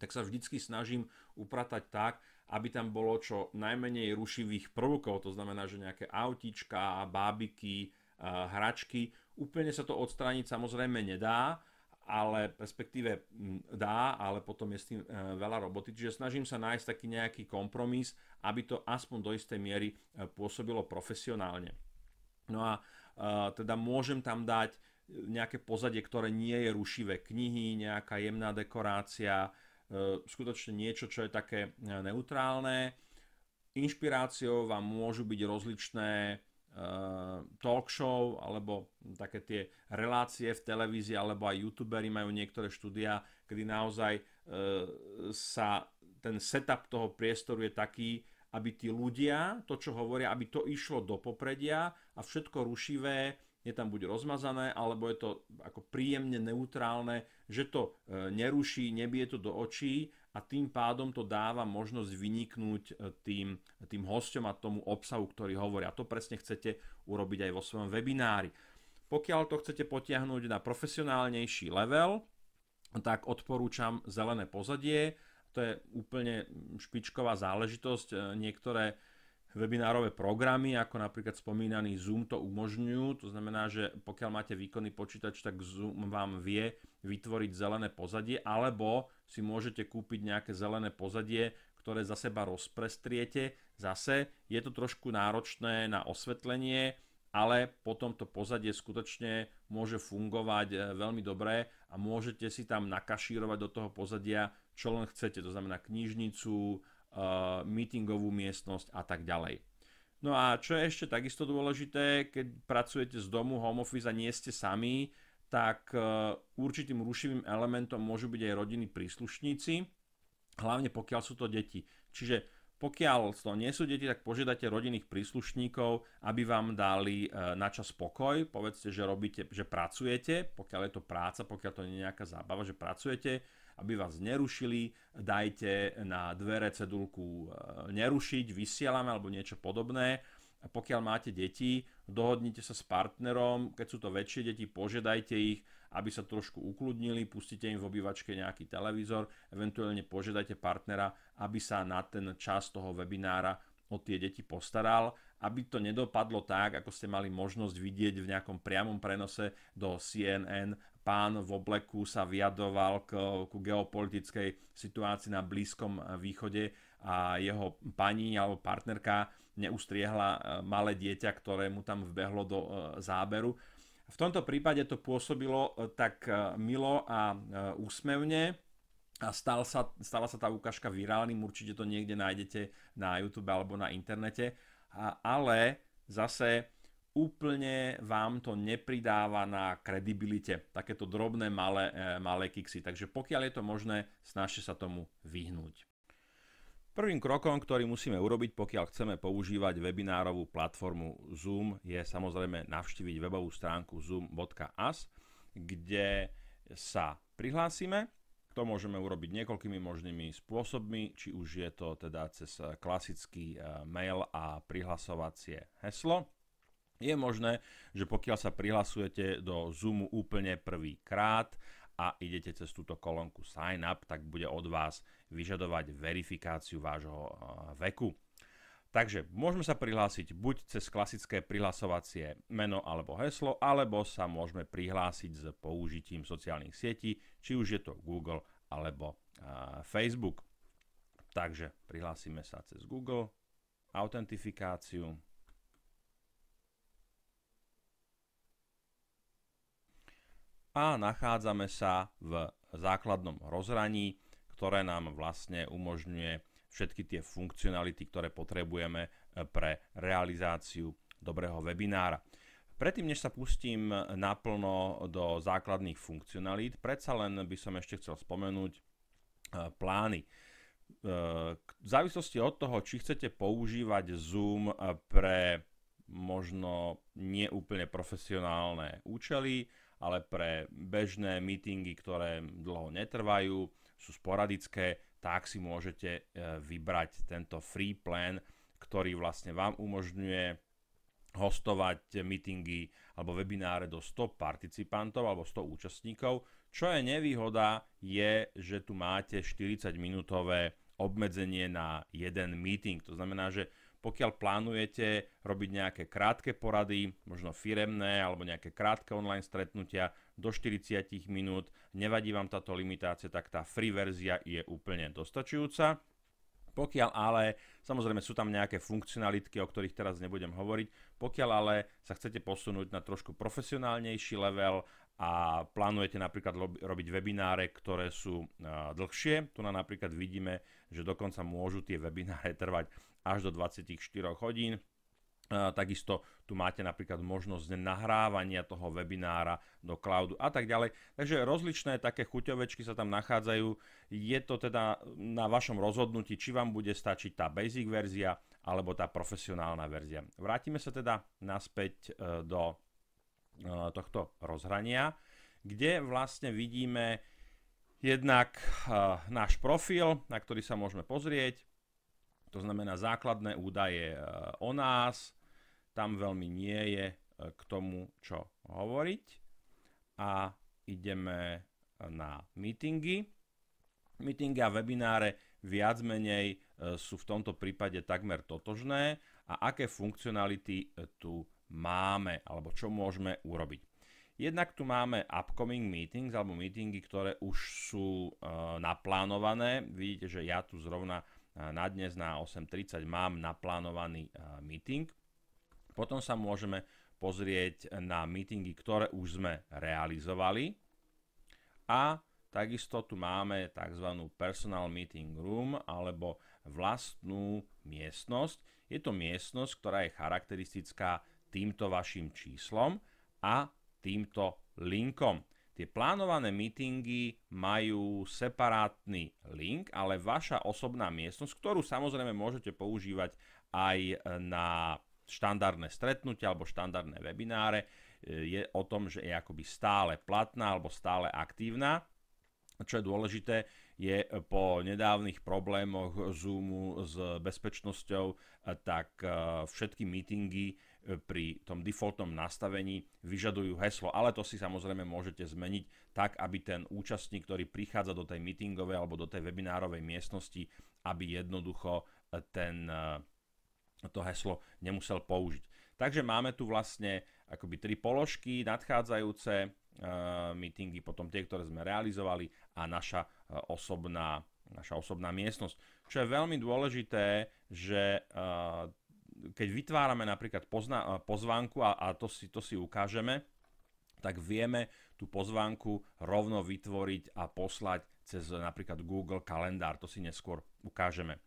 Speaker 1: tak sa vždycky snažím upratať tak, aby tam bolo čo najmenej rušivých prvkov, to znamená, že nejaké autíčka, bábiky, e, hračky, Úplne sa to odstrániť samozrejme nedá, ale respektíve mm, dá, ale potom je s tým e, veľa roboty. Čiže snažím sa nájsť taký nejaký kompromis, aby to aspoň do istej miery e, pôsobilo profesionálne. No a e, teda môžem tam dať nejaké pozadie, ktoré nie je rušivé. Knihy, nejaká jemná dekorácia, skutočne niečo, čo je také neutrálne. Inšpiráciou vám môžu byť rozličné Eh, talk show alebo také tie relácie v televízii alebo aj youtuberi majú niektoré štúdia, kedy naozaj eh, sa ten setup toho priestoru je taký, aby tí ľudia, to čo hovoria, aby to išlo do popredia a všetko rušivé je tam buď rozmazané, alebo je to ako príjemne neutrálne, že to eh, neruší, nebije to do očí a tým pádom to dáva možnosť vyniknúť e, tým, tým hosťom a tomu obsahu, ktorý hovoria. A to presne chcete urobiť aj vo svojom webinári. Pokiaľ to chcete potiahnuť na profesionálnejší level, tak odporúčam zelené pozadie. To je úplne špičková záležitosť. E, niektoré webinárové programy, ako napríklad spomínaný Zoom, to umožňujú. To znamená, že pokiaľ máte výkonný počítač, tak Zoom vám vie vytvoriť zelené pozadie, alebo si môžete kúpiť nejaké zelené pozadie, ktoré za seba rozprestriete. Zase je to trošku náročné na osvetlenie, ale potom to pozadie skutočne môže fungovať e, veľmi dobre a môžete si tam nakašírovať do toho pozadia, čo len chcete, to znamená knižnicu, e, meetingovú miestnosť a tak ďalej. No a čo je ešte takisto dôležité, keď pracujete z domu, home office a nie ste sami, tak e, určitým rušivým elementom môžu byť aj rodiny príslušníci, hlavne pokiaľ sú to deti. Čiže pokiaľ to nie sú deti, tak požiadajte rodinných príslušníkov, aby vám dali e, na čas pokoj. Povedzte, že robíte, že pracujete, pokiaľ je to práca, pokiaľ to nie je nejaká zábava, že pracujete, aby vás nerušili, dajte na dvere cedulku e, nerušiť, vysielame alebo niečo podobné a pokiaľ máte deti, dohodnite sa s partnerom, keď sú to väčšie deti, požiadajte ich, aby sa trošku ukludnili, pustite im v obývačke nejaký televízor, eventuálne požiadajte partnera, aby sa na ten čas toho webinára o tie deti postaral, aby to nedopadlo tak, ako ste mali možnosť vidieť v nejakom priamom prenose do CNN. Pán v obleku sa vyjadoval k, k geopolitickej situácii na Blízkom východe a jeho pani alebo partnerka neustriehla eh, malé dieťa, ktoré mu tam vbehlo do eh, záberu. V tomto prípade to pôsobilo eh, tak milo a úsmevne a stal sa, stala sa tá ukážka virálnym, určite to niekde nájdete na YouTube alebo na internete, a, ale zase úplne vám to nepridáva na kredibilite. Takéto drobné malé, malé kiksy. Takže pokiaľ je to možné, snažte sa tomu vyhnúť. Prvým krokom, ktorý musíme urobiť, pokiaľ chceme používať webinárovú platformu Zoom, je samozrejme navštíviť webovú stránku zoom.as, kde sa prihlásime. To môžeme urobiť niekoľkými možnými spôsobmi, či už je to teda cez klasický e, mail a prihlasovacie heslo. Je možné, že pokiaľ sa prihlasujete do Zoomu úplne prvýkrát a idete cez túto kolónku Sign up, tak bude od vás vyžadovať verifikáciu vášho eh, veku. Takže môžeme sa prihlásiť buď cez klasické prihlasovacie meno alebo heslo, alebo sa môžeme prihlásiť s použitím sociálnych sietí, či už je to Google alebo eh, Facebook. Takže prihlásime sa cez Google, autentifikáciu, a nachádzame sa v základnom rozhraní, ktoré nám vlastne umožňuje všetky tie funkcionality, ktoré potrebujeme e, pre realizáciu dobrého webinára. Predtým, než sa pustím naplno do základných funkcionalít, predsa len by som ešte chcel spomenúť e, plány. E, v závislosti od toho, či chcete používať Zoom pre možno neúplne profesionálne účely, ale pre bežné meetingy, ktoré dlho netrvajú, sú sporadické, tak si môžete e, vybrať tento free plan, ktorý vlastne vám umožňuje hostovať meetingy alebo webináre do 100 participantov alebo 100 účastníkov. Čo je nevýhoda je, že tu máte 40 minútové obmedzenie na jeden meeting. To znamená, že pokiaľ plánujete robiť nejaké krátke porady, možno firemné alebo nejaké krátke online stretnutia do 40 minút, nevadí vám táto limitácia, tak tá free verzia je úplne dostačujúca. Pokiaľ ale, samozrejme sú tam nejaké funkcionalitky, o ktorých teraz nebudem hovoriť, pokiaľ ale sa chcete posunúť na trošku profesionálnejší level a plánujete napríklad robiť webináre, ktoré sú dlhšie, tu na napríklad vidíme, že dokonca môžu tie webináre trvať až do 24 hodín. E, takisto tu máte napríklad možnosť nahrávania toho webinára do cloudu a tak ďalej. Takže rozličné také chuťovečky sa tam nachádzajú. Je to teda na vašom rozhodnutí, či vám bude stačiť tá basic verzia alebo tá profesionálna verzia. Vrátime sa teda naspäť e, do e, tohto rozhrania, kde vlastne vidíme jednak náš profil, na ktorý sa môžeme pozrieť, to znamená základné údaje e, o nás, tam veľmi nie je e, k tomu, čo hovoriť. A ideme e, na meetingy. Meetingy a webináre viac menej sú v tomto prípade takmer totožné a aké funkcionality tu máme alebo čo môžeme urobiť. Jednak tu máme upcoming meetings alebo meetingy, ktoré už sú e, naplánované. Vidíte, že ja tu zrovna na dnes na 8.30 mám naplánovaný meeting. Potom sa môžeme pozrieť na meetingy, ktoré už sme realizovali. A takisto tu máme tzv. personal meeting room alebo vlastnú miestnosť. Je to miestnosť, ktorá je charakteristická týmto vašim číslom a týmto linkom. Tie plánované meetingy majú separátny link, ale vaša osobná miestnosť, ktorú samozrejme môžete používať aj e, na štandardné stretnutia alebo štandardné webináre, e, je o tom, že je akoby stále platná alebo stále aktívna. Čo je dôležité, je po nedávnych problémoch Zoomu s bezpečnosťou, e, tak všetky meetingy pri tom defaultnom nastavení vyžadujú heslo, ale to si samozrejme môžete zmeniť tak, aby ten účastník, ktorý prichádza do tej meetingovej alebo do tej webinárovej miestnosti, aby jednoducho e, ten, e, to heslo nemusel použiť. Takže máme tu vlastne akoby tri položky, nadchádzajúce e, meetingy, potom tie, ktoré sme realizovali a naša osobná, naša osobná miestnosť. Čo je veľmi dôležité, že keď vytvárame napríklad pozna, eh, pozvánku a, a to, si, to si ukážeme, tak vieme tú pozvánku rovno vytvoriť a poslať cez eh, napríklad Google kalendár, to si neskôr ukážeme.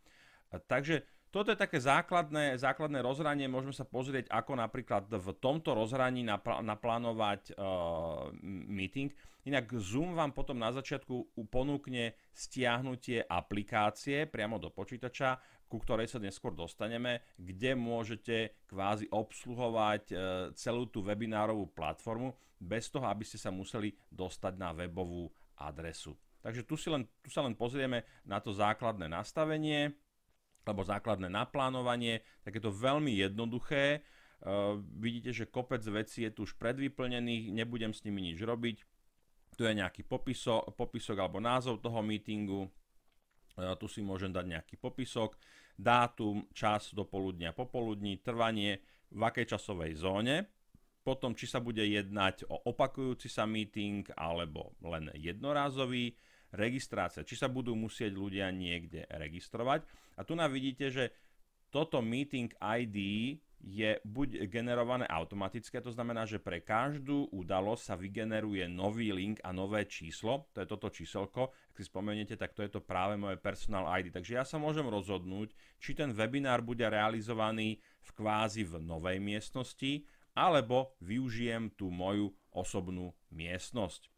Speaker 1: Takže toto je také základné, základné rozhranie, môžeme sa pozrieť, ako napríklad v tomto rozhraní napl- naplánovať uh, meeting. Inak Zoom vám potom na začiatku ponúkne stiahnutie aplikácie priamo do počítača, ku ktorej sa neskôr dostaneme, kde môžete kvázi obsluhovať e, celú tú webinárovú platformu bez toho, aby ste sa museli dostať na webovú adresu. Takže tu, si len, tu sa len pozrieme na to základné nastavenie alebo základné naplánovanie, tak je to veľmi jednoduché. E, vidíte, že kopec vecí je tu už predvyplnených, nebudem s nimi nič robiť. Tu je nejaký popiso, popisok alebo názov toho meetingu, E, tu si môžem dať nejaký popisok, dátum, čas do poludnia, popoludní, trvanie, v akej časovej zóne, potom či sa bude jednať o opakujúci sa meeting alebo len jednorázový, registrácia, či sa budú musieť ľudia niekde registrovať. A tu nám vidíte, že toto meeting ID je buď generované automatické, to znamená, že pre každú udalosť sa vygeneruje nový link a nové číslo, to je toto číselko, ak si spomeniete, tak to je to práve moje personal ID. Takže ja sa môžem rozhodnúť, či ten webinár bude realizovaný v kvázi v novej miestnosti, alebo využijem tú moju osobnú miestnosť.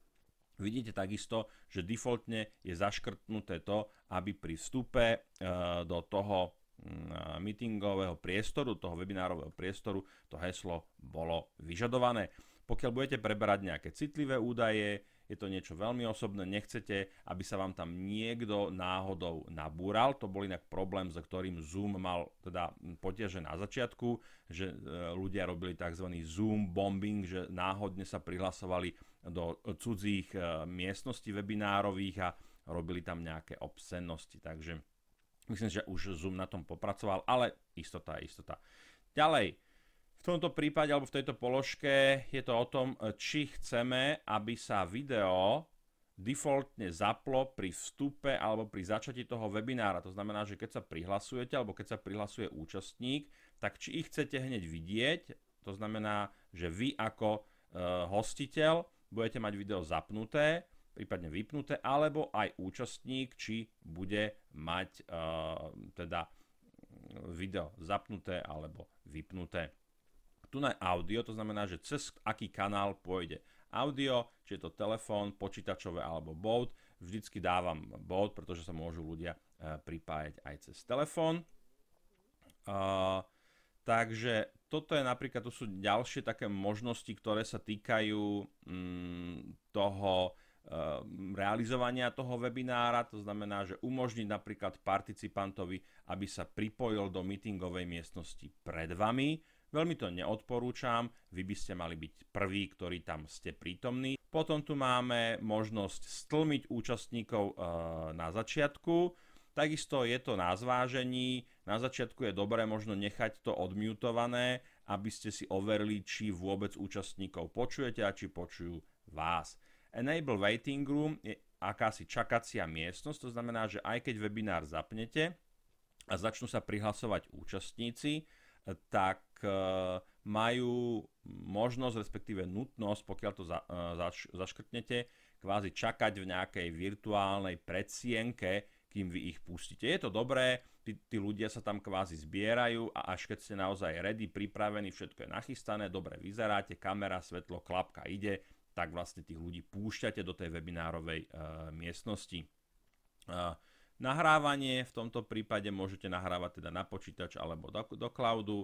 Speaker 1: Vidíte takisto, že defaultne je zaškrtnuté to, aby pri vstupe eh, do toho Mm, meetingového priestoru, toho webinárového priestoru, to heslo bolo vyžadované. Pokiaľ budete preberať nejaké citlivé údaje, je to niečo veľmi osobné, nechcete, aby sa vám tam niekto náhodou nabúral. To bol inak problém, za ktorým Zoom mal teda potiaže na začiatku, že e, ľudia robili tzv. Zoom bombing, že náhodne sa prihlasovali do cudzích e, miestností webinárových a robili tam nejaké obscennosti. Takže Myslím, že už Zoom na tom popracoval, ale istota je istota. Ďalej, v tomto prípade alebo v tejto položke je to o tom, eh, či chceme, aby sa video defaultne zaplo pri vstupe alebo pri začati toho webinára. To znamená, že keď sa prihlasujete alebo keď sa prihlasuje účastník, tak či ich chcete hneď vidieť, to znamená, že vy ako e, hostiteľ budete mať video zapnuté prípadne vypnuté, alebo aj účastník, či bude mať eh, teda video zapnuté alebo vypnuté. Tu na audio, to znamená, že cez aký kanál pôjde audio, či je to telefón, počítačové alebo bod. Vždycky dávam bod, pretože sa môžu ľudia eh, pripájať aj cez telefón. Uh, takže toto je napríklad, to sú ďalšie také možnosti, ktoré sa týkajú um, toho Ehm, realizovania toho webinára, to znamená, že umožniť napríklad participantovi, aby sa pripojil do meetingovej miestnosti pred vami. Veľmi to neodporúčam, vy by ste mali byť prví, ktorí tam ste prítomní. Potom tu máme možnosť stlmiť účastníkov ehm, na začiatku, Takisto je to na zvážení, na začiatku je dobré možno nechať to odmutované, aby ste si overili, či vôbec účastníkov počujete a či počujú vás. Enable Waiting Room je akási čakacia miestnosť, to znamená, že aj keď webinár zapnete a začnú sa prihlasovať účastníci, e, tak e, majú možnosť, respektíve nutnosť, pokiaľ to za, e, zaš, zaškrtnete, kvázi čakať v nejakej virtuálnej predsienke, kým vy ich pustíte. Je to dobré, tí, tí ľudia sa tam kvázi zbierajú a až keď ste naozaj ready, pripravení, všetko je nachystané, dobre vyzeráte, kamera, svetlo, klapka ide, tak vlastne tých ľudí púšťate do tej webinárovej eh, miestnosti. Eh, nahrávanie v tomto prípade môžete nahrávať teda na počítač alebo do, do cloudu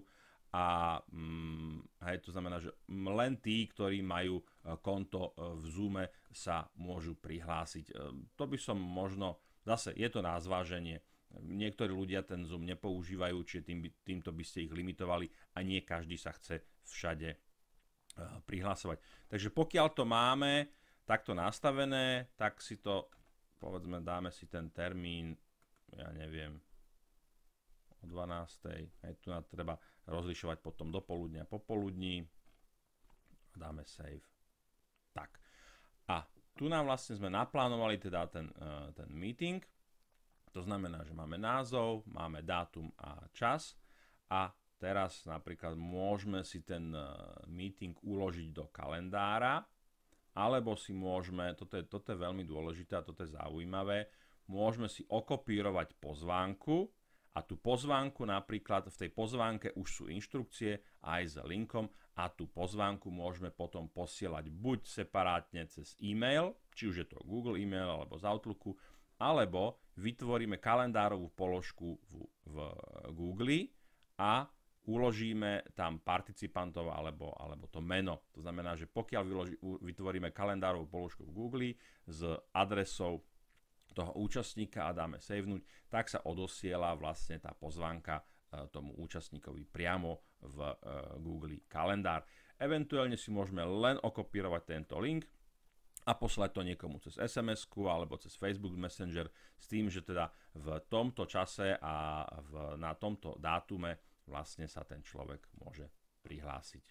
Speaker 1: a mm, hej, to znamená, že len tí, ktorí majú eh, konto v Zoome sa môžu prihlásiť. To by som možno, zase je to na zváženie, niektorí ľudia ten Zoom nepoužívajú, čiže tým, týmto by ste ich limitovali a nie každý sa chce všade Eh, prihlasovať. Takže pokiaľ to máme takto nastavené, tak si to, povedzme, dáme si ten termín, ja neviem, o 12. Hej, tu nám treba rozlišovať potom do poludnia, popoludní. Dáme save. Tak. A tu nám vlastne sme naplánovali teda ten, eh, ten meeting. To znamená, že máme názov, máme dátum a čas a Teraz napríklad môžeme si ten eh, meeting uložiť do kalendára, alebo si môžeme, toto je, toto je veľmi dôležité a toto je zaujímavé, môžeme si okopírovať pozvánku a tú pozvánku napríklad, v tej pozvánke už sú inštrukcie aj s linkom a tú pozvánku môžeme potom posielať buď separátne cez e-mail, či už je to Google e-mail alebo z Outlooku, alebo vytvoríme kalendárovú položku v, v Google a uložíme tam participantov alebo, alebo to meno. To znamená, že pokiaľ vyloži, vytvoríme kalendárovú položku v Google s adresou toho účastníka a dáme savenúť, tak sa odosiela vlastne tá pozvanka e, tomu účastníkovi priamo v e, Google kalendár. Eventuálne si môžeme len okopírovať tento link a poslať to niekomu cez sms alebo cez Facebook Messenger s tým, že teda v tomto čase a v, na tomto dátume vlastne sa ten človek môže prihlásiť.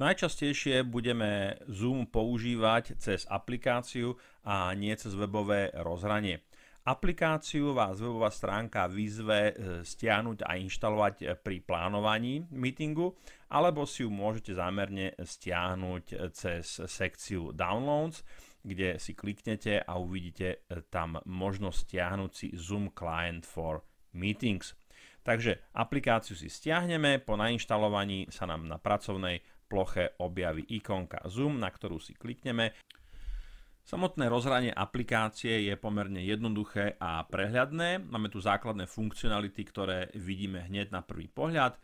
Speaker 1: Najčastejšie budeme Zoom používať cez aplikáciu a nie cez webové rozhranie. Aplikáciu vás webová stránka vyzve e, stiahnuť a inštalovať e, pri plánovaní meetingu, alebo si ju môžete zámerne stiahnuť e, cez sekciu Downloads kde si kliknete a uvidíte e, tam možnosť stiahnuť si Zoom Client for Meetings. Takže aplikáciu si stiahneme, po nainštalovaní sa nám na pracovnej ploche objaví ikonka Zoom, na ktorú si klikneme. Samotné rozhranie aplikácie je pomerne jednoduché a prehľadné. Máme tu základné funkcionality, ktoré vidíme hneď na prvý pohľad. E,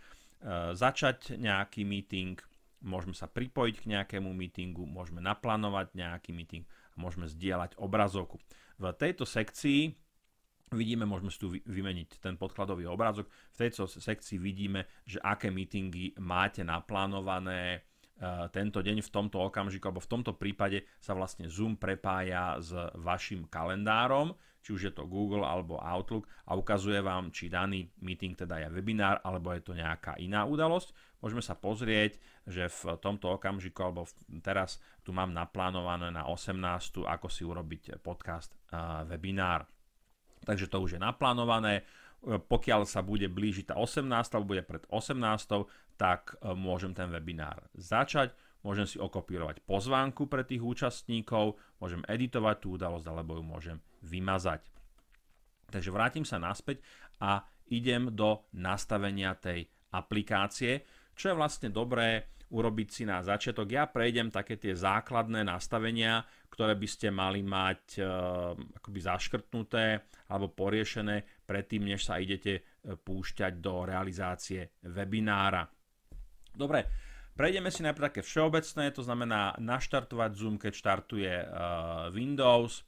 Speaker 1: začať nejaký meeting, môžeme sa pripojiť k nejakému meetingu, môžeme naplánovať nejaký meeting a môžeme zdieľať obrazovku. V tejto sekcii vidíme, môžeme si tu vymeniť ten podkladový obrazok, v tejto sekcii vidíme, že aké meetingy máte naplánované e, tento deň v tomto okamžiku, alebo v tomto prípade sa vlastne Zoom prepája s vašim kalendárom, či už je to Google alebo Outlook a ukazuje vám, či daný meeting teda je webinár, alebo je to nejaká iná udalosť Môžeme sa pozrieť, že v tomto okamžiku, alebo teraz tu mám naplánované na 18. ako si urobiť eh, podcast eh, webinár. Takže to už je naplánované. Eh, pokiaľ sa bude blížiť tá 18. alebo bude pred 18. tak môžem ten webinár začať. Môžem si okopírovať pozvánku pre tých účastníkov, môžem editovať tú udalosť alebo ju môžem vymazať. Takže vrátim sa naspäť a idem do nastavenia tej aplikácie čo je vlastne dobré urobiť si na začiatok. Ja prejdem také tie základné nastavenia, ktoré by ste mali mať e, akoby zaškrtnuté alebo poriešené predtým, než sa idete eh, púšťať do realizácie webinára. Dobre, prejdeme si najprv také všeobecné, to znamená naštartovať Zoom, keď štartuje e, Windows,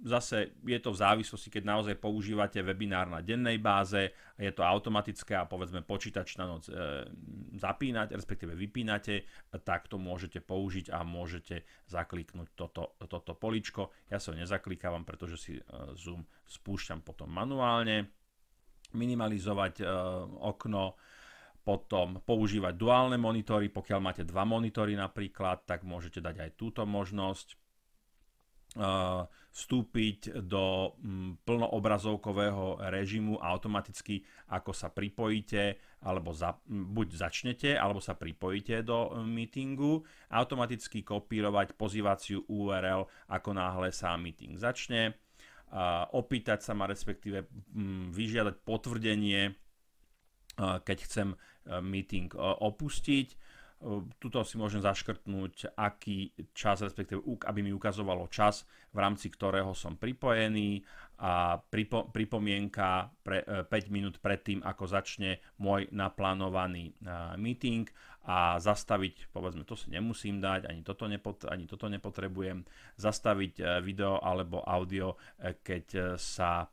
Speaker 1: Zase je to v závislosti, keď naozaj používate webinár na dennej báze, je to automatické a povedzme počítač na noc e, zapínať, respektíve vypínate, tak to môžete použiť a môžete zakliknúť toto, toto poličko. Ja sa ho nezaklikávam, pretože si e, Zoom spúšťam potom manuálne. Minimalizovať e, okno, potom používať duálne monitory, pokiaľ máte dva monitory napríklad, tak môžete dať aj túto možnosť Eh, vstúpiť do mm, plnoobrazovkového režimu a automaticky ako sa pripojíte, alebo za, mm, buď začnete, alebo sa pripojíte do eh, meetingu, automaticky kopírovať pozývaciu URL ako náhle sa meeting začne, opýtať sa ma respektíve mm, vyžiadať potvrdenie, eh, keď chcem meeting opustiť, Tuto si môžem zaškrtnúť, aký čas, respektíve aby mi ukazovalo čas, v rámci ktorého som pripojený a pripo, pripomienka pre, 5 e, minút predtým, ako začne môj naplánovaný e, meeting a zastaviť, povedzme, to si nemusím dať, ani toto, nepot, ani toto nepotrebujem, zastaviť e, video alebo audio, keď sa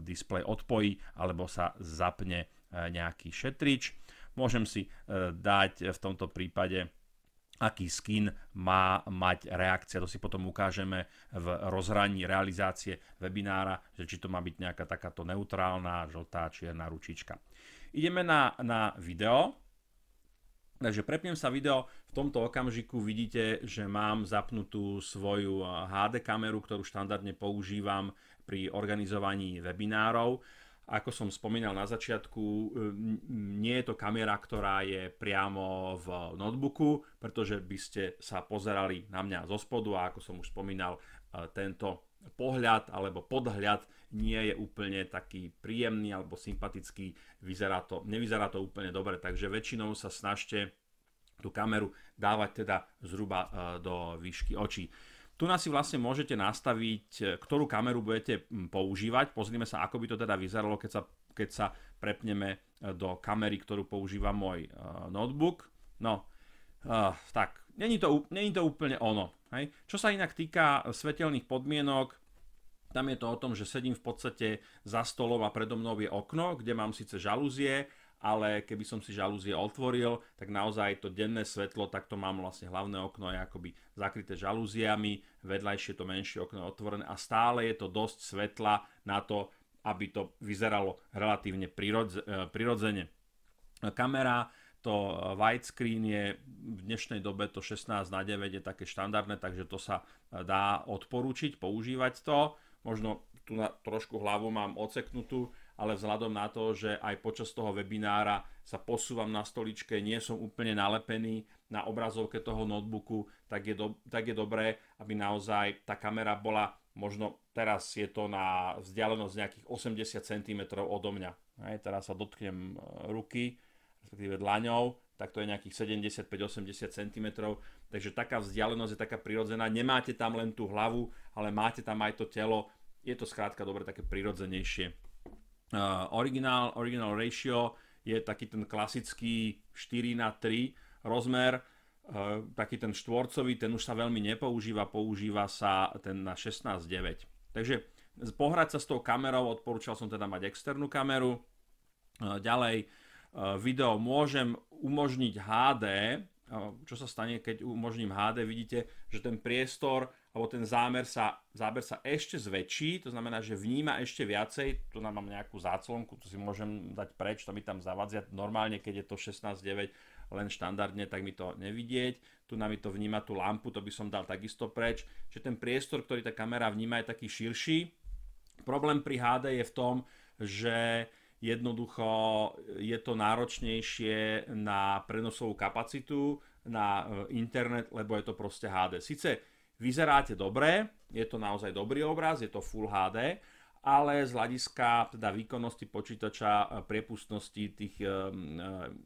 Speaker 1: display odpojí alebo sa zapne nejaký šetrič Môžem si e, dať e, v tomto prípade aký skin má mať reakcia. To si potom ukážeme v rozhraní realizácie webinára, že či to má byť nejaká takáto neutrálna, žltá, čierna ručička. Ideme na, na video. Takže prepnem sa video, v tomto okamžiku vidíte, že mám zapnutú svoju e, HD kameru, ktorú štandardne používam pri organizovaní webinárov ako som spomínal na začiatku, e, nie je to kamera, ktorá je priamo v notebooku, pretože by ste sa pozerali na mňa zo spodu a ako som už spomínal, e, tento pohľad alebo podhľad nie je úplne taký príjemný alebo sympatický, vyzerá to, nevyzerá to úplne dobre, takže väčšinou sa snažte tú kameru dávať teda zhruba e, do výšky očí. Tu nás si vlastne môžete nastaviť, e, ktorú kameru budete používať. Pozrime sa, ako by to teda vyzeralo, keď sa, keď sa prepneme e, do kamery, ktorú používa môj uh, notebook. No, uh, tak, není to, není to úplne ono. Hej. Čo sa inak týka svetelných podmienok, tam je to o tom, že sedím v podstate za stolom a predo mnou je okno, kde mám síce žalúzie, ale keby som si žalúzie otvoril, tak naozaj to denné svetlo, tak to mám vlastne hlavné okno je akoby zakryté žalúziami, vedľajšie to menšie okno je otvorené a stále je to dosť svetla na to, aby to vyzeralo relatívne e, prirodzene. Kamera, to widescreen je v dnešnej dobe to 16 na 9 je také štandardné, takže to sa dá odporúčiť, používať to. Možno tu na, trošku hlavu mám oceknutú, ale vzhľadom na to, že aj počas toho webinára sa posúvam na stoličke, nie som úplne nalepený na obrazovke toho notebooku, tak je, do, tak je dobré, aby naozaj tá kamera bola, možno teraz je to na vzdialenosť nejakých 80 cm odo mňa. Hej, teraz sa dotknem e, ruky, respektíve dlaňou, tak to je nejakých 75-80 cm, takže taká vzdialenosť je taká prirodzená, nemáte tam len tú hlavu, ale máte tam aj to telo, je to skrátka dobre také prirodzenejšie. Uh, originál, original ratio je taký ten klasický 4 na 3 rozmer, uh, taký ten štvorcový, ten už sa veľmi nepoužíva, používa sa ten na 16.9. Takže pohrať sa s tou kamerou, odporúčal som teda mať externú kameru. Uh, ďalej, e, video môžem umožniť HD, čo sa stane, keď umožním HD, vidíte, že ten priestor alebo ten zámer sa, záber sa ešte zväčší, to znamená, že vníma ešte viacej, tu nám mám nejakú záclonku, tu si môžem dať preč, to mi tam zavadzia, normálne keď je to 16.9 len štandardne, tak mi to nevidieť, tu nám mi to vníma tú lampu, to by som dal takisto preč, že ten priestor, ktorý tá kamera vníma je taký širší. Problém pri HD je v tom, že jednoducho je to náročnejšie na prenosovú kapacitu, na eh, internet, lebo je to proste HD. Sice Vyzeráte dobre, je to naozaj dobrý obraz, je to Full HD, ale z hľadiska teda výkonnosti počítača, e, priepustnosti tých e, e,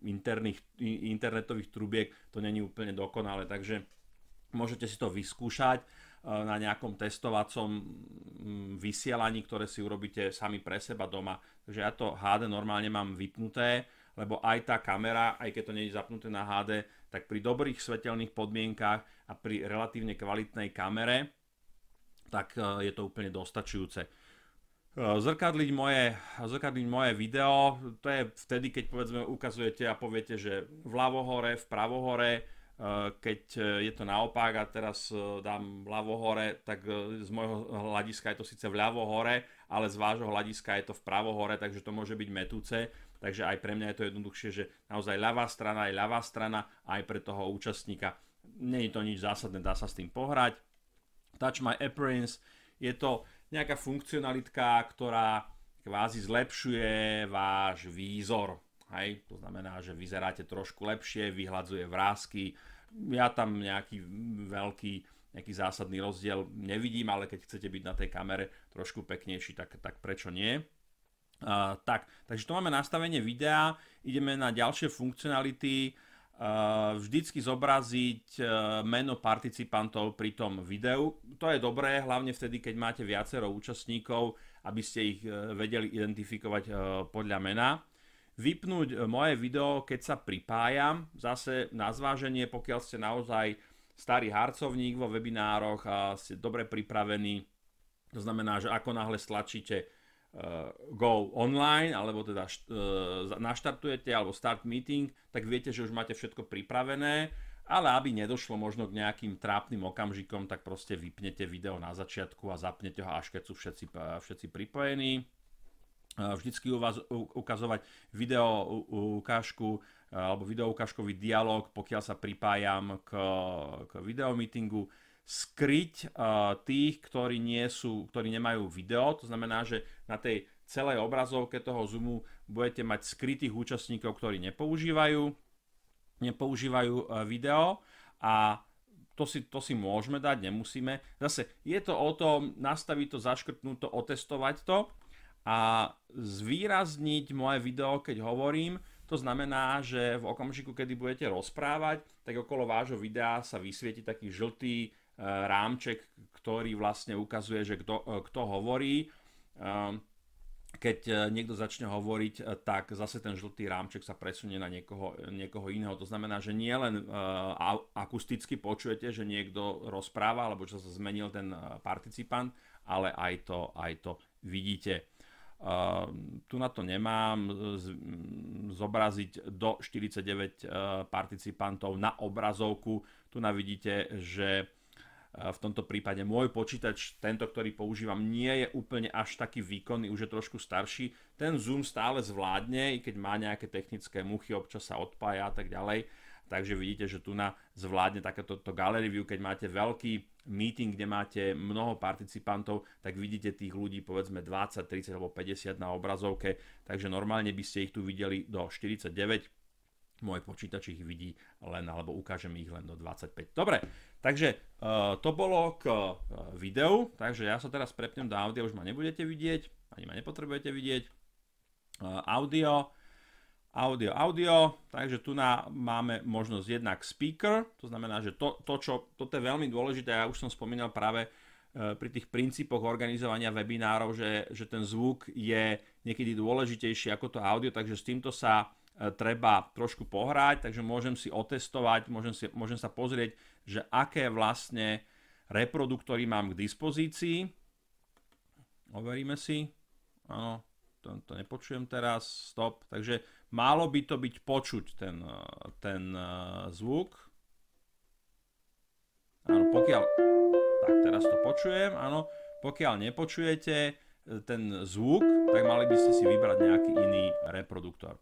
Speaker 1: interných, internetových trubiek to není úplne dokonalé, takže môžete si to vyskúšať na nejakom testovacom vysielaní, ktoré si urobíte sami pre seba doma. Takže ja to HD normálne mám vypnuté, lebo aj tá kamera, aj keď to nie je zapnuté na HD, tak pri dobrých svetelných podmienkách a pri relatívne kvalitnej kamere, tak e, je to úplne dostačujúce. E, zrkadliť moje, zrkadliť moje video, to je vtedy, keď povedzme ukazujete a poviete, že v hore, v pravohore. E, keď je to naopak a teraz dám vľavo hore, tak z môjho hľadiska je to síce ľavo hore, ale z vášho hľadiska je to v hore, takže to môže byť metúce Takže aj pre mňa je to jednoduchšie, že naozaj ľavá strana je ľavá strana aj pre toho účastníka. Nie je to nič zásadné, dá sa s tým pohrať. Touch My Appearance je to nejaká funkcionalitka, ktorá kvázi zlepšuje váš výzor. Hej? To znamená, že vyzeráte trošku lepšie, vyhľadzuje vrázky. Ja tam nejaký veľký nejaký zásadný rozdiel nevidím, ale keď chcete byť na tej kamere trošku peknejší, tak, tak prečo nie? Uh, tak, takže tu máme nastavenie videa, ideme na ďalšie funkcionality, uh, vždycky zobraziť uh, meno participantov pri tom videu. To je dobré, hlavne vtedy, keď máte viacero účastníkov, aby ste ich uh, vedeli identifikovať uh, podľa mena vypnúť moje video, keď sa pripájam. Zase na zváženie, pokiaľ ste naozaj starý harcovník vo webinároch a ste dobre pripravení. To znamená, že ako náhle stlačíte Eh, go online, alebo teda eh, naštartujete, alebo start meeting, tak viete, že už máte všetko pripravené, ale aby nedošlo možno k nejakým trápnym okamžikom, tak proste vypnete video na začiatku a zapnete ho, až keď sú všetci, všetci pripojení. Eh, vždycky u vás ukazovať video ukážku alebo video ukážkový dialog, pokiaľ sa pripájam k, k videomeetingu. meetingu skryť uh, tých, ktorí, nie sú, ktorí nemajú video. To znamená, že na tej celej obrazovke toho Zoomu budete mať skrytých účastníkov, ktorí nepoužívajú, nepoužívajú uh, video a to si, to si môžeme dať, nemusíme. Zase je to o tom nastaviť to, zaškrtnúť to, otestovať to a zvýrazniť moje video, keď hovorím, to znamená, že v okamžiku, kedy budete rozprávať, tak okolo vášho videa sa vysvieti taký žltý Eh, rámček, ktorý vlastne ukazuje, že kto, eh, kto hovorí. Ehm, keď eh, niekto začne hovoriť, tak zase ten žltý rámček sa presunie na niekoho, niekoho iného. To znamená, že nie len akusticky počujete, že niekto rozpráva, alebo že sa zmenil ten participant, ale aj to, aj to vidíte. Uh, tu na to nemám z, mm, zobraziť do 49 uh, participantov na obrazovku. Tu na vidíte, že v tomto prípade môj počítač, tento, ktorý používam, nie je úplne až taký výkonný, už je trošku starší. Ten zoom stále zvládne, i keď má nejaké technické muchy, občas sa odpája a tak ďalej. Takže vidíte, že tu na zvládne takéto to gallery view, keď máte veľký meeting, kde máte mnoho participantov, tak vidíte tých ľudí povedzme 20, 30 alebo 50 na obrazovke, takže normálne by ste ich tu videli do 49, môj počítač ich vidí len, alebo ukážem ich len do 25. Dobre, takže uh, to bolo k uh, videu, takže ja sa teraz prepnem do audio, už ma nebudete vidieť, ani ma nepotrebujete vidieť. Uh, audio, audio, audio, takže tu na, máme možnosť jednak speaker, to znamená, že to, to čo, toto je veľmi dôležité, ja už som spomínal práve pri tých princípoch organizovania webinárov, že, že ten zvuk je niekedy dôležitejší ako to audio, takže s týmto sa E, treba trošku pohrať, takže môžem si otestovať, môžem, si, môžem sa pozrieť, že aké vlastne reproduktory mám k dispozícii. Overíme si. Áno, to, to nepočujem teraz, stop. Takže malo by to byť počuť ten, e, ten e, zvuk. Áno, pokiaľ... Tak teraz to počujem, áno. Pokiaľ nepočujete ten zvuk, tak mali by ste si vybrať nejaký iný reproduktor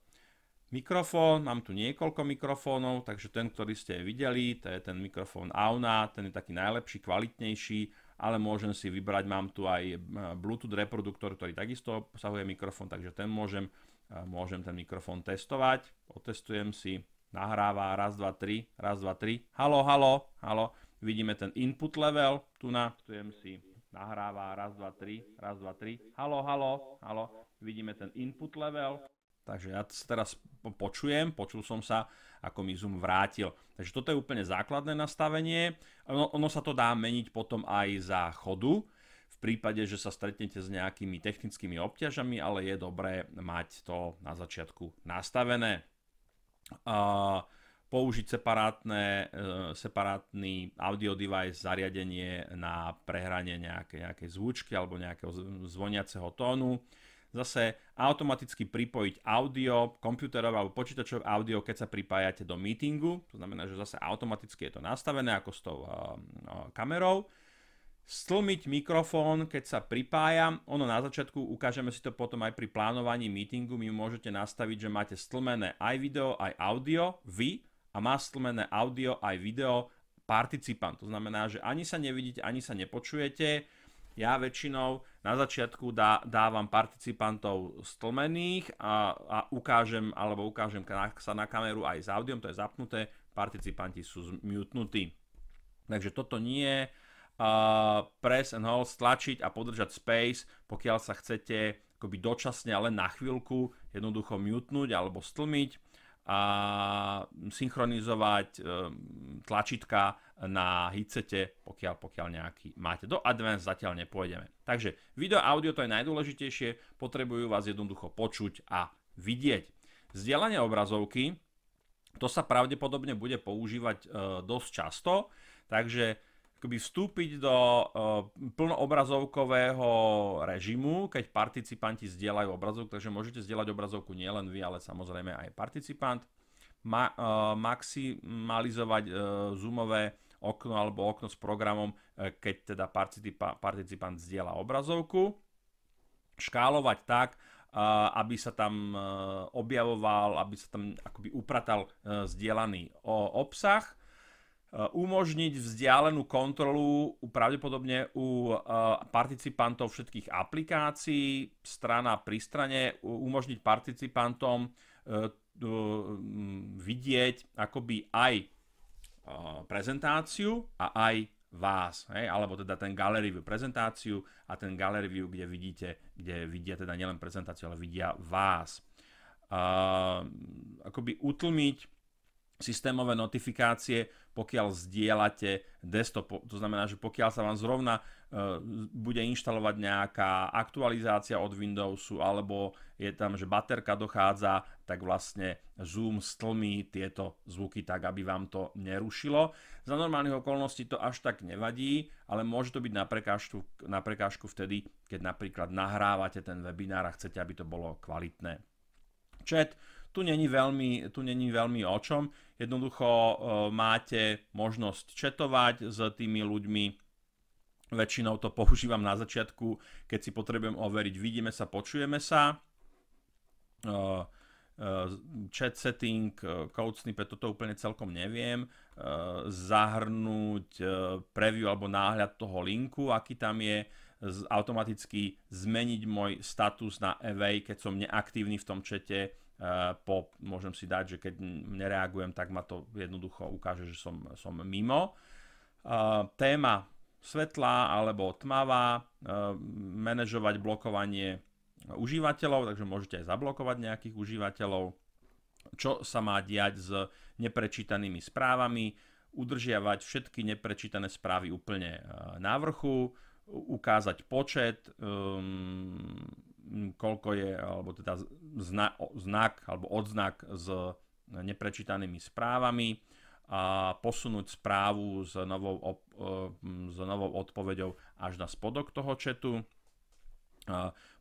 Speaker 1: mikrofón, mám tu niekoľko mikrofónov, takže ten, ktorý ste videli, to je ten mikrofón Auna, ten je taký najlepší, kvalitnejší, ale môžem si vybrať, mám tu aj eh, Bluetooth reproduktor, ktorý takisto obsahuje mikrofón, takže ten môžem, eh, môžem ten mikrofón testovať, otestujem si, nahráva raz, dva, tri, raz, dva, tri, halo, halo, halo, vidíme ten input level, tu na, testujem si, nahráva raz, dva, tri, raz, dva, tri, halo, halo, halo, vidíme ten input level, Takže ja sa teraz počujem, počul som sa, ako mi Zoom vrátil. Takže toto je úplne základné nastavenie. Ono, ono sa to dá meniť potom aj za chodu, v prípade, že sa stretnete s nejakými technickými obťažami, ale je dobré mať to na začiatku nastavené. Uh, použiť separátne, e, separátny audio device, zariadenie na prehranie nejakej, nejakej zvučky alebo nejakého zvoniaceho tónu zase automaticky pripojiť audio, komputerové alebo počítačové audio, keď sa pripájate do meetingu, to znamená, že zase automaticky je to nastavené ako s tou uh, kamerou. Stlmiť mikrofón, keď sa pripájam, ono na začiatku, ukážeme si to potom aj pri plánovaní meetingu, my môžete nastaviť, že máte stlmené aj video, aj audio, vy, a má stlmené audio aj video participant. To znamená, že ani sa nevidíte, ani sa nepočujete, ja väčšinou na začiatku dá, dávam participantov stlmených a, a ukážem, alebo ukážem sa na kameru aj s audiom, to je zapnuté, participanti sú zmutnutí. Takže toto nie je uh, press and hold, stlačiť a podržať space, pokiaľ sa chcete akoby dočasne, ale na chvíľku, jednoducho mutnúť alebo stlmiť a synchronizovať e, tlačítka na hitsete, pokiaľ, pokiaľ nejaký máte. Do Advanced zatiaľ nepôjdeme. Takže video a audio to je najdôležitejšie, potrebujú vás jednoducho počuť a vidieť. Zdieľanie obrazovky, to sa pravdepodobne bude používať e, dosť často, takže akoby vstúpiť do uh, plnoobrazovkového režimu, keď participanti zdieľajú obrazovku, takže môžete zdieľať obrazovku nielen vy, ale samozrejme aj participant. Ma, uh, maximalizovať uh, zoomové okno alebo okno s programom, uh, keď teda participa, participant zdieľa obrazovku. Škálovať tak, uh, aby sa tam uh, objavoval, aby sa tam akoby upratal uh, zdieľaný uh, obsah Eh, umožniť vzdialenú kontrolu pravdepodobne u eh, participantov všetkých aplikácií, strana pri strane, umožniť participantom eh, mm, vidieť akoby aj prezentáciu a aj vás, hej? alebo teda ten gallery view prezentáciu a ten gallery view, kde vidíte, kde vidia teda nielen prezentáciu, ale vidia vás. Uh, akoby utlmiť systémové notifikácie, pokiaľ zdieľate desktop. To znamená, že pokiaľ sa vám zrovna e, bude inštalovať nejaká aktualizácia od Windowsu alebo je tam, že baterka dochádza, tak vlastne Zoom stlmí tieto zvuky tak, aby vám to nerušilo. Za normálnych okolností to až tak nevadí, ale môže to byť na prekážku, na prekážku vtedy, keď napríklad nahrávate ten webinár a chcete, aby to bolo kvalitné. Chat tu není veľmi, tu není veľmi o čom. Jednoducho e, máte možnosť četovať s tými ľuďmi, Väčšinou to používam na začiatku, keď si potrebujem overiť, vidíme sa, počujeme sa. Uh, uh, chat setting, uh, code snippet, toto úplne celkom neviem. Zahrnúť preview alebo náhľad toho linku, aký tam je. Z, automaticky zmeniť môj status na away, keď som neaktívny v tom čete Eh, po, môžem si dať, že keď nereagujem, tak ma to jednoducho ukáže, že som, som mimo. Eh, téma svetlá alebo tmavá, eh, manažovať blokovanie užívateľov, takže môžete aj zablokovať nejakých užívateľov, čo sa má diať s neprečítanými správami, udržiavať všetky neprečítané správy úplne na vrchu, ukázať počet, ehm, koľko je, alebo teda zna, znak alebo odznak s neprečítanými správami a posunúť správu s novou, op, e, s novou odpoveďou až na spodok toho četu.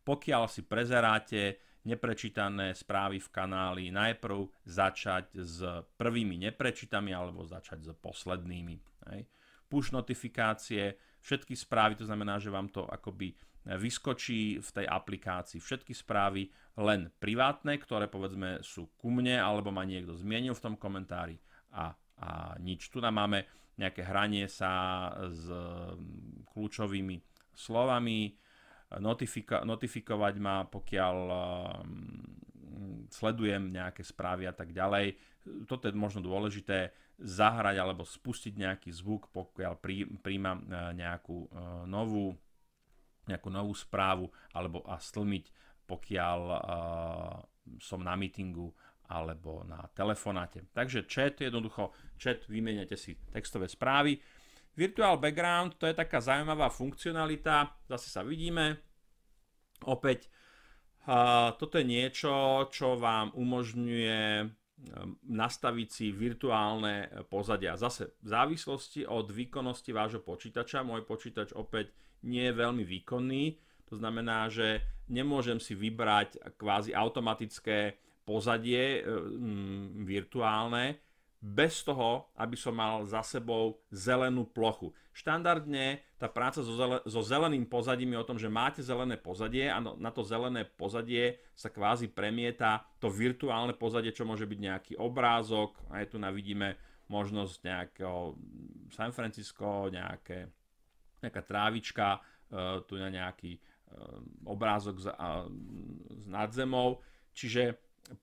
Speaker 1: Pokiaľ si prezeráte neprečítané správy v kanáli, najprv začať s prvými neprečítami alebo začať s poslednými. Hej. Push notifikácie, všetky správy, to znamená, že vám to akoby vyskočí v tej aplikácii všetky správy, len privátne, ktoré povedzme sú ku mne, alebo ma niekto zmienil v tom komentári a, a nič. Tu nám máme nejaké hranie sa s kľúčovými slovami, notifika- notifikovať ma, pokiaľ sledujem nejaké správy a tak ďalej. Toto je možno dôležité, zahrať alebo spustiť nejaký zvuk, pokiaľ príjmam e, nejakú e, novú nejakú novú správu alebo a stlmiť, pokiaľ uh, som na mítingu alebo na telefonáte. Takže chat, jednoducho chat, vymeniate si textové správy. Virtual background, to je taká zaujímavá funkcionalita, zase sa vidíme. Opäť, uh, toto je niečo, čo vám umožňuje nastaviť si virtuálne pozadia. Zase v závislosti od výkonnosti vášho počítača, môj počítač opäť nie je veľmi výkonný, to znamená, že nemôžem si vybrať kvázi automatické pozadie e, mm, virtuálne bez toho, aby som mal za sebou zelenú plochu. Štandardne tá práca so, zel- so zeleným pozadím je o tom, že máte zelené pozadie a no, na to zelené pozadie sa kvázi premieta to virtuálne pozadie, čo môže byť nejaký obrázok. aj tu na vidíme možnosť nejakého San Francisco, nejaké nejaká trávička, e, tu je nejaký e, obrázok s nadzemou. Čiže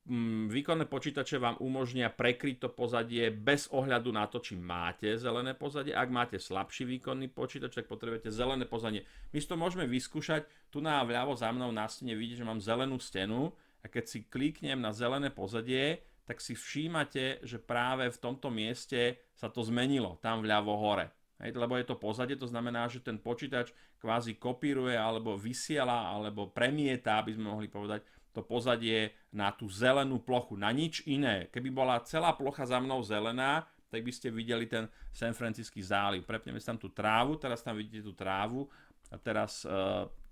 Speaker 1: mm, výkonné počítače vám umožnia prekryť to pozadie bez ohľadu na to, či máte zelené pozadie. Ak máte slabší výkonný počítač, tak potrebujete zelené pozadie. My si to môžeme vyskúšať. Tu na vľavo za mnou na stene vidíte, že mám zelenú stenu a keď si kliknem na zelené pozadie, tak si všímate, že práve v tomto mieste sa to zmenilo, tam vľavo hore. Hej, lebo je to pozadie, to znamená, že ten počítač kvázi kopíruje alebo vysiela alebo premieta, aby sme mohli povedať, to pozadie na tú zelenú plochu, na nič iné. Keby bola celá plocha za mnou zelená, tak by ste videli ten San Francisco záliv. Prepneme si tam tú trávu, teraz tam vidíte tú trávu a teraz e,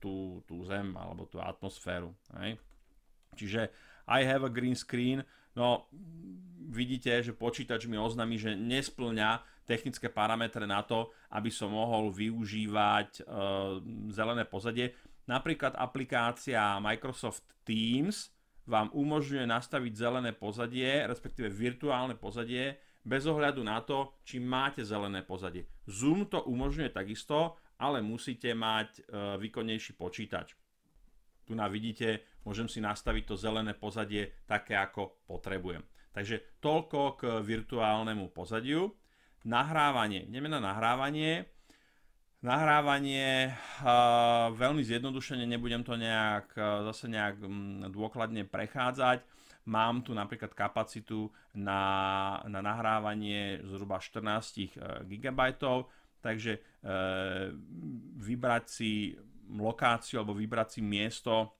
Speaker 1: tú, tú zem alebo tú atmosféru. Hej. Čiže I have a green screen, no vidíte, že počítač mi oznámi, že nesplňa technické parametre na to, aby som mohol využívať eh, zelené pozadie. Napríklad aplikácia Microsoft Teams vám umožňuje nastaviť zelené pozadie, respektíve virtuálne pozadie, bez ohľadu na to, či máte zelené pozadie. Zoom to umožňuje takisto, ale musíte mať eh, výkonnejší počítač. Tu na vidíte, môžem si nastaviť to zelené pozadie také, ako potrebujem. Takže toľko k virtuálnemu pozadiu nahrávanie. Ideme na nahrávanie. Nahrávanie eh, veľmi zjednodušene, nebudem to nejak, eh, zase nejak mm, dôkladne prechádzať. Mám tu napríklad kapacitu na, na nahrávanie zhruba 14 eh, GB, takže vybrať si lokáciu alebo vybrať si miesto,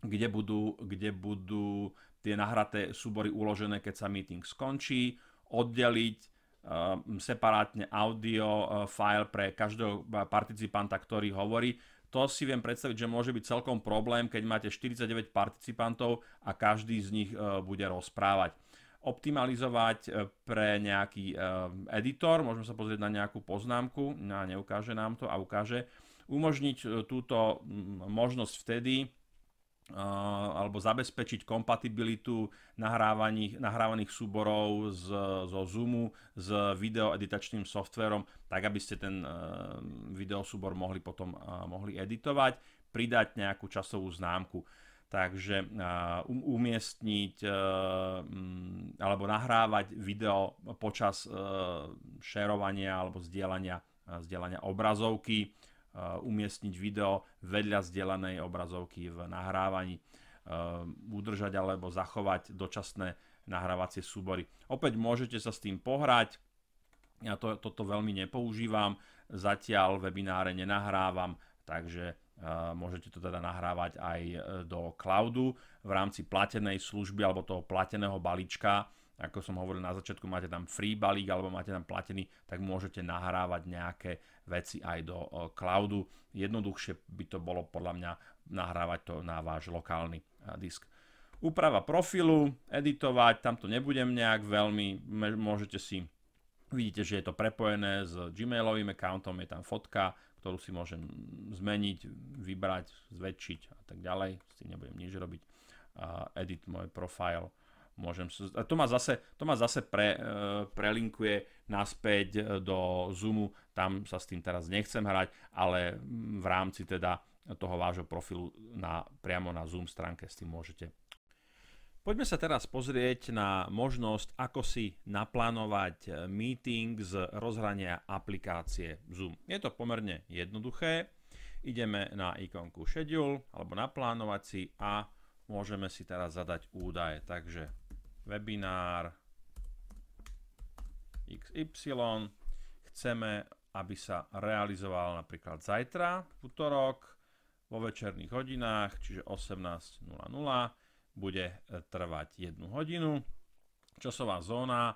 Speaker 1: kde budú, kde budú tie nahraté súbory uložené, keď sa meeting skončí, oddeliť Ehm, separátne audio e, file pre každého e, participanta, ktorý hovorí. To si viem predstaviť, že môže byť celkom problém, keď máte 49 participantov a každý z nich e, bude rozprávať optimalizovať pre nejaký editor, môžeme sa pozrieť na nejakú poznámku, neukáže nám to a ukáže, umožniť túto možnosť vtedy, Eh, alebo zabezpečiť kompatibilitu nahrávaných súborov z, zo Zoomu s videoeditačným softverom, tak aby ste ten eh, videosúbor mohli potom eh, mohli editovať, pridať nejakú časovú známku. Takže um-, umiestniť mm, alebo nahrávať video počas šerovania alebo zdieľania, zdieľania obrazovky, Eh, umiestniť video vedľa zdieľanej obrazovky v nahrávaní, eh, udržať alebo zachovať dočasné nahrávacie súbory. Opäť môžete sa s tým pohrať, ja to, toto veľmi nepoužívam, zatiaľ webináre nenahrávam, takže eh, môžete to teda nahrávať aj do cloudu v rámci platenej služby alebo toho plateného balíčka ako som hovoril na začiatku, máte tam free balík alebo máte tam platený, tak môžete nahrávať nejaké veci aj do cloudu. Jednoduchšie by to bolo podľa mňa nahrávať to na váš lokálny disk. Úprava profilu, editovať, tam to nebudem nejak veľmi, môžete si, vidíte, že je to prepojené s Gmailovým accountom, je tam fotka, ktorú si môžem zmeniť, vybrať, zväčšiť a tak ďalej, s tým nebudem nič robiť. Uh, edit môj profile, Môžem, sa... to ma zase, to ma zase pre, e, prelinkuje naspäť e, do Zoomu, tam sa s tým teraz nechcem hrať, ale v rámci teda toho vášho profilu na, priamo na Zoom stránke s tým môžete. Poďme sa teraz pozrieť na možnosť, ako si naplánovať e, meeting z rozhrania aplikácie Zoom. Je to pomerne jednoduché. Ideme na ikonku Schedule alebo naplánovať si a môžeme si teraz zadať údaje. Takže webinár XY. Chceme, aby sa realizoval napríklad zajtra, v útorok, vo večerných hodinách, čiže 18.00 bude e, trvať 1 hodinu. Časová zóna,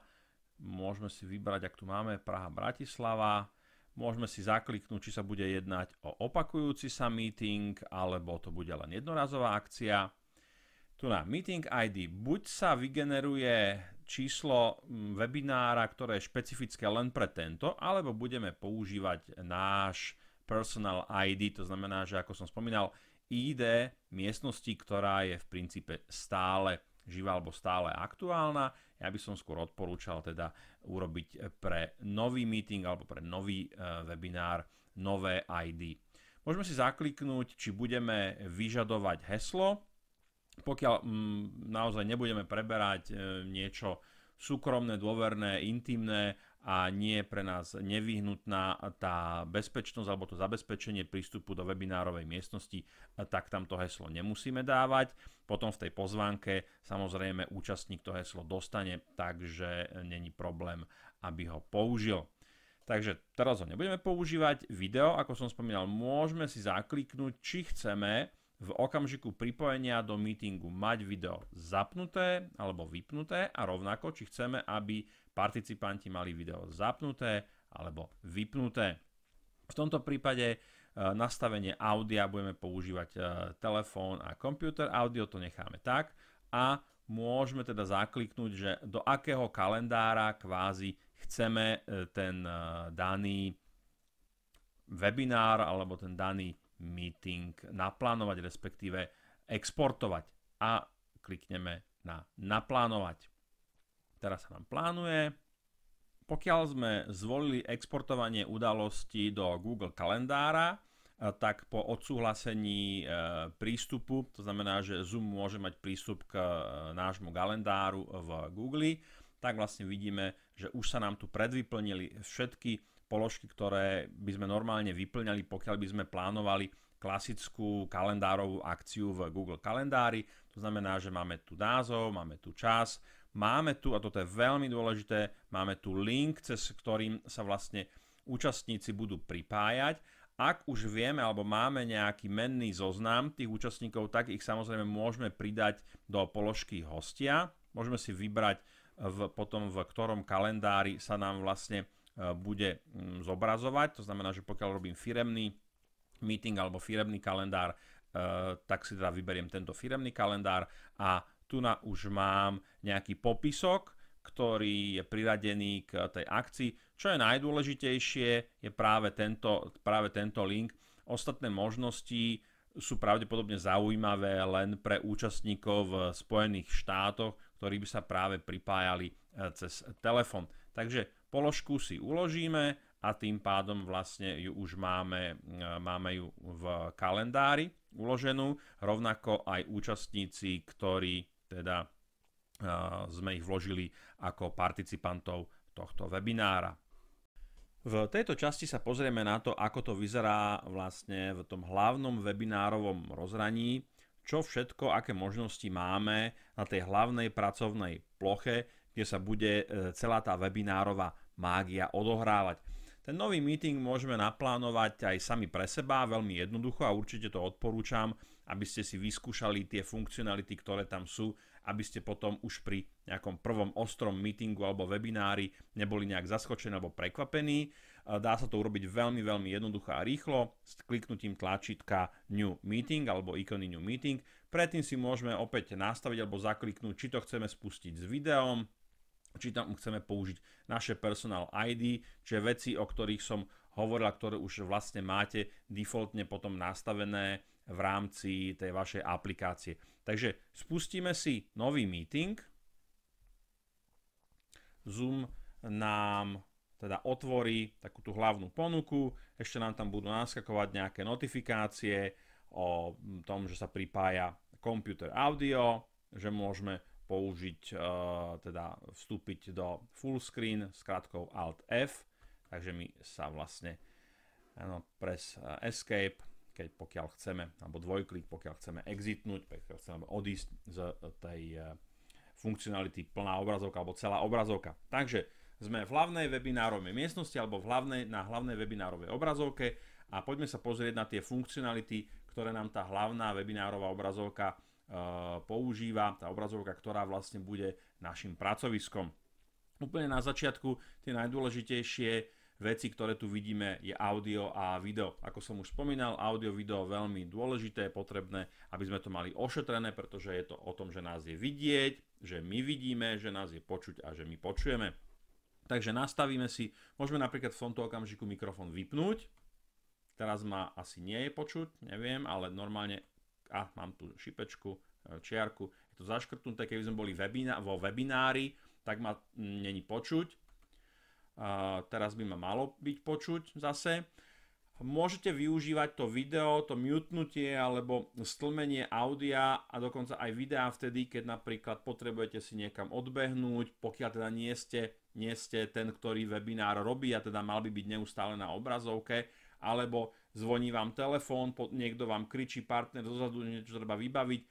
Speaker 1: môžeme si vybrať, ak tu máme Praha, Bratislava, môžeme si zakliknúť, či sa bude jednať o opakujúci sa meeting, alebo to bude len jednorazová akcia. Tu na meeting ID. Buď sa vygeneruje číslo mm, webinára, ktoré je špecifické len pre tento, alebo budeme používať náš personal ID, to znamená, že ako som spomínal, ID miestnosti, ktorá je v princípe stále živá alebo stále aktuálna. Ja by som skôr odporúčal teda urobiť pre nový meeting alebo pre nový e, webinár nové ID. Môžeme si zakliknúť, či budeme vyžadovať heslo, pokiaľ m, mm, naozaj nebudeme preberať e, niečo súkromné, dôverné, intimné a nie je pre nás nevyhnutná tá bezpečnosť alebo to zabezpečenie prístupu do webinárovej miestnosti, e, tak tam to heslo nemusíme dávať. Potom v tej pozvánke samozrejme účastník to heslo dostane, takže e, není problém, aby ho použil. Takže teraz ho nebudeme používať. Video, ako som spomínal, môžeme si zakliknúť, či chceme, v okamžiku pripojenia do meetingu mať video zapnuté alebo vypnuté a rovnako, či chceme, aby participanti mali video zapnuté alebo vypnuté. V tomto prípade e, nastavenie audia budeme používať e, telefón a počítač, audio to necháme tak a môžeme teda zakliknúť, že do akého kalendára kvázi chceme e, ten daný webinár alebo ten daný meeting naplánovať, respektíve exportovať. A klikneme na naplánovať. Teraz sa nám plánuje. Pokiaľ sme zvolili exportovanie udalostí do Google kalendára, eh, tak po odsúhlasení eh, prístupu, to znamená, že Zoom môže mať prístup k eh, nášmu kalendáru v Google, tak vlastne vidíme, že už sa nám tu predvyplnili všetky položky, ktoré by sme normálne vyplňali, pokiaľ by sme plánovali klasickú kalendárovú akciu v Google kalendári. To znamená, že máme tu názov, máme tu čas, máme tu, a toto je veľmi dôležité, máme tu link, cez ktorým sa vlastne účastníci budú pripájať. Ak už vieme alebo máme nejaký menný zoznam tých účastníkov, tak ich samozrejme môžeme pridať do položky hostia. Môžeme si vybrať v, potom, v ktorom kalendári sa nám vlastne E, bude mm, zobrazovať. To znamená, že pokiaľ robím firemný meeting alebo firemný kalendár, e, tak si teda vyberiem tento firemný kalendár a tu na už mám nejaký popisok, ktorý je priradený k tej akcii. Čo je najdôležitejšie, je práve tento, práve tento link. Ostatné možnosti sú pravdepodobne zaujímavé len pre účastníkov v Spojených štátoch, ktorí by sa práve pripájali e, cez telefon. Takže položku si uložíme a tým pádom vlastne ju už máme, e, máme ju v kalendári uloženú, rovnako aj účastníci, ktorí teda e, sme ich vložili ako participantov tohto webinára. V tejto časti sa pozrieme na to, ako to vyzerá vlastne v tom hlavnom webinárovom rozhraní, čo všetko, aké možnosti máme na tej hlavnej pracovnej ploche, kde sa bude e, celá tá webinárová mágia odohrávať. Ten nový meeting môžeme naplánovať aj sami pre seba veľmi jednoducho a určite to odporúčam, aby ste si vyskúšali tie funkcionality, ktoré tam sú, aby ste potom už pri nejakom prvom ostrom meetingu alebo webinári neboli nejak zaskočení alebo prekvapení. Dá sa to urobiť veľmi, veľmi jednoducho a rýchlo s kliknutím tlačítka New Meeting alebo ikony New Meeting. Predtým si môžeme opäť nastaviť alebo zakliknúť, či to chceme spustiť s videom, či tam chceme použiť naše personal ID, čiže veci, o ktorých som hovoril ktoré už vlastne máte defaultne potom nastavené v rámci tej vašej aplikácie. Takže spustíme si nový meeting. Zoom nám teda otvorí takú tú hlavnú ponuku, ešte nám tam budú naskakovať nejaké notifikácie o tom, že sa pripája computer audio, že môžeme použiť, eh, teda vstúpiť do full screen s krátkou Alt F, takže my sa vlastne ano, pres eh, Escape, keď pokiaľ chceme, alebo dvojklik, pokiaľ chceme exitnúť, pokiaľ chceme odísť z tej eh, funkcionality plná obrazovka alebo celá obrazovka. Takže sme v hlavnej webinárovej miestnosti alebo v hlavnej, na hlavnej webinárovej obrazovke a poďme sa pozrieť na tie funkcionality, ktoré nám tá hlavná webinárová obrazovka E, používa, tá obrazovka, ktorá vlastne bude našim pracoviskom. Úplne na začiatku tie najdôležitejšie veci, ktoré tu vidíme, je audio a video. Ako som už spomínal, audio, video veľmi dôležité, potrebné, aby sme to mali ošetrené, pretože je to o tom, že nás je vidieť, že my vidíme, že nás je počuť a že my počujeme. Takže nastavíme si, môžeme napríklad v tomto okamžiku mikrofón vypnúť, teraz ma asi nie je počuť, neviem, ale normálne a mám tu šipečku, e, čiarku, je to zaškrtnuté, keby sme boli vo webinári, tak ma není počuť. teraz by ma malo byť počuť zase. Môžete využívať to video, to mutnutie alebo stlmenie audia a dokonca aj videa vtedy, keď napríklad potrebujete si niekam odbehnúť, pokiaľ teda nie ste, nie ste ten, ktorý webinár robí a teda mal by byť neustále na obrazovke, alebo zvoní vám telefón, niekto vám kričí, partner dozadu niečo treba vybaviť, e,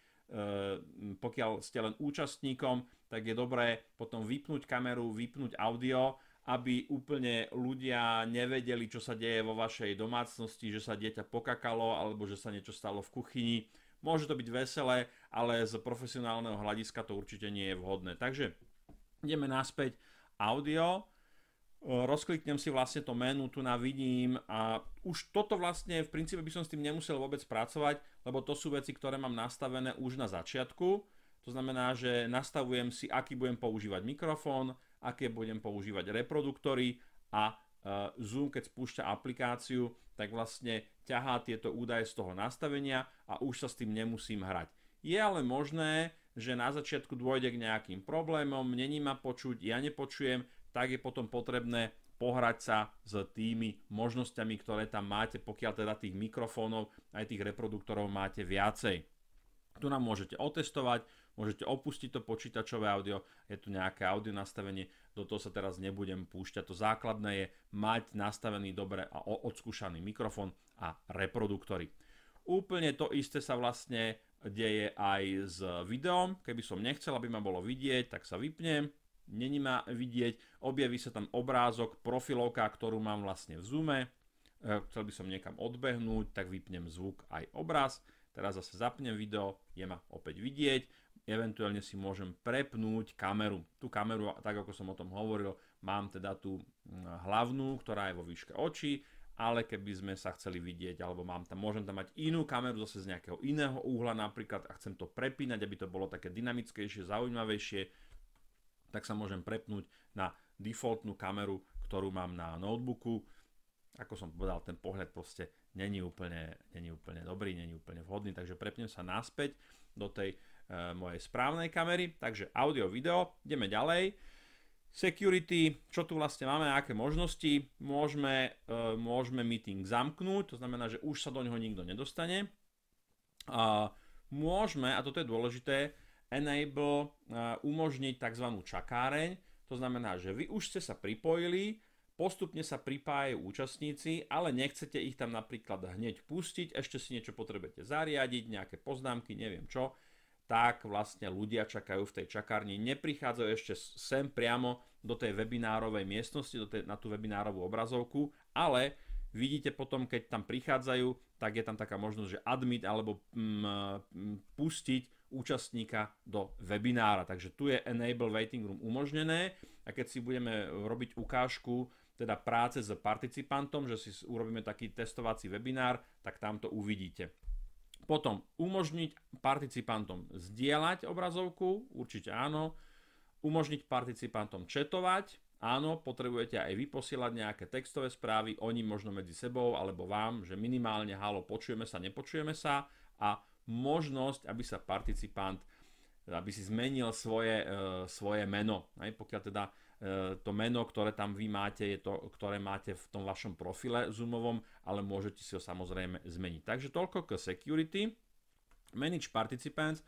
Speaker 1: pokiaľ ste len účastníkom, tak je dobré potom vypnúť kameru, vypnúť audio, aby úplne ľudia nevedeli, čo sa deje vo vašej domácnosti, že sa dieťa pokakalo alebo že sa niečo stalo v kuchyni. Môže to byť veselé, ale z profesionálneho hľadiska to určite nie je vhodné. Takže ideme naspäť audio rozkliknem si vlastne to menu, tu na vidím a už toto vlastne v princípe by som s tým nemusel vôbec pracovať, lebo to sú veci, ktoré mám nastavené už na začiatku. To znamená, že nastavujem si, aký budem používať mikrofón, aké budem používať reproduktory a e, Zoom, keď spúšťa aplikáciu, tak vlastne ťahá tieto údaje z toho nastavenia a už sa s tým nemusím hrať. Je ale možné, že na začiatku dôjde k nejakým problémom, není ma počuť, ja nepočujem, tak je potom potrebné pohrať sa s tými možnosťami, ktoré tam máte, pokiaľ teda tých mikrofónov aj tých reproduktorov máte viacej. Tu nám môžete otestovať, môžete opustiť to počítačové audio, je tu nejaké audio nastavenie, do toho sa teraz nebudem púšťať. To základné je mať nastavený dobre a odskúšaný mikrofón a reproduktory. Úplne to isté sa vlastne deje aj s videom. Keby som nechcel, aby ma bolo vidieť, tak sa vypnem, není ma vidieť, objaví sa tam obrázok, profilovka, ktorú mám vlastne v zoome, e, chcel by som niekam odbehnúť, tak vypnem zvuk aj obraz, teraz zase zapnem video, je ma opäť vidieť, eventuálne si môžem prepnúť kameru. Tú kameru, tak ako som o tom hovoril, mám teda tú hlavnú, ktorá je vo výške očí, ale keby sme sa chceli vidieť, alebo mám tam, môžem tam mať inú kameru zase z nejakého iného úhla napríklad a chcem to prepínať, aby to bolo také dynamickejšie, zaujímavejšie, tak sa môžem prepnúť na defaultnú kameru, ktorú mám na notebooku. Ako som povedal, ten pohľad proste není úplne, není úplne dobrý, není úplne vhodný, takže prepnem sa naspäť do tej e, mojej správnej kamery. Takže audio, video, ideme ďalej. Security, čo tu vlastne máme, aké možnosti, môžeme, e, môžeme meeting zamknúť, to znamená, že už sa do neho nikto nedostane. E, môžeme, a toto je dôležité, enable eh, umožniť tzv. čakáreň, to znamená, že vy už ste sa pripojili, postupne sa pripájajú účastníci, ale nechcete ich tam napríklad hneď pustiť, ešte si niečo potrebujete zariadiť, nejaké poznámky, neviem čo, tak vlastne ľudia čakajú v tej čakárni, neprichádzajú ešte sem priamo do tej webinárovej miestnosti, do tej, na tú webinárovú obrazovku, ale vidíte potom, keď tam prichádzajú, tak je tam taká možnosť, že admit alebo mm, mm, pustiť účastníka do webinára. Takže tu je Enable Waiting Room umožnené a keď si budeme e, robiť ukážku teda práce s participantom, že si urobíme taký testovací webinár, tak tam to uvidíte. Potom umožniť participantom zdieľať obrazovku, určite áno. Umožniť participantom četovať, áno, potrebujete aj vy posielať nejaké textové správy, oni možno medzi sebou alebo vám, že minimálne halo, počujeme sa, nepočujeme sa a možnosť, aby sa participant aby si zmenil svoje, e, svoje meno. Aj pokiaľ teda e, to meno, ktoré tam vy máte, je to, ktoré máte v tom vašom profile Zoomovom, ale môžete si ho samozrejme zmeniť. Takže toľko k security. Manage participants.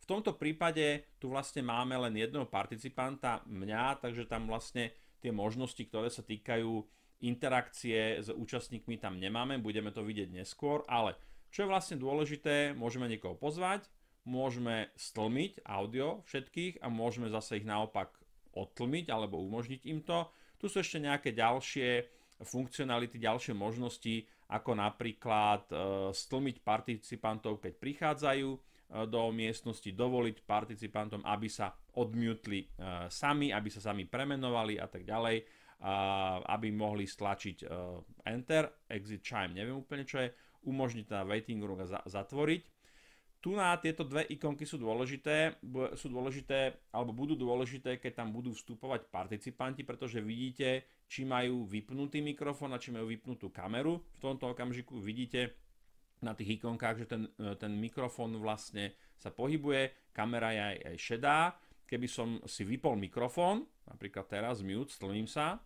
Speaker 1: V tomto prípade tu vlastne máme len jedného participanta, mňa, takže tam vlastne tie možnosti, ktoré sa týkajú interakcie s účastníkmi tam nemáme, budeme to vidieť neskôr, ale čo je vlastne dôležité, môžeme niekoho pozvať, môžeme stlmiť audio všetkých a môžeme zase ich naopak odtlmiť alebo umožniť im to. Tu sú ešte nejaké ďalšie funkcionality, ďalšie možnosti, ako napríklad e, stlmiť participantov, keď prichádzajú e, do miestnosti, dovoliť participantom, aby sa odmiutli e, sami, aby sa sami premenovali a tak ďalej, aby mohli stlačiť e, enter, exit chime, neviem úplne čo je, umožniť na waiting room a zatvoriť. Tu na tieto dve ikonky sú dôležité, sú dôležité, alebo budú dôležité, keď tam budú vstupovať participanti, pretože vidíte, či majú vypnutý mikrofón a či majú vypnutú kameru. V tomto okamžiku vidíte na tých ikonkách, že ten, e, ten mikrofón vlastne sa pohybuje, kamera je aj, aj šedá. Keby som si vypol mikrofón, napríklad teraz mute, stlním sa,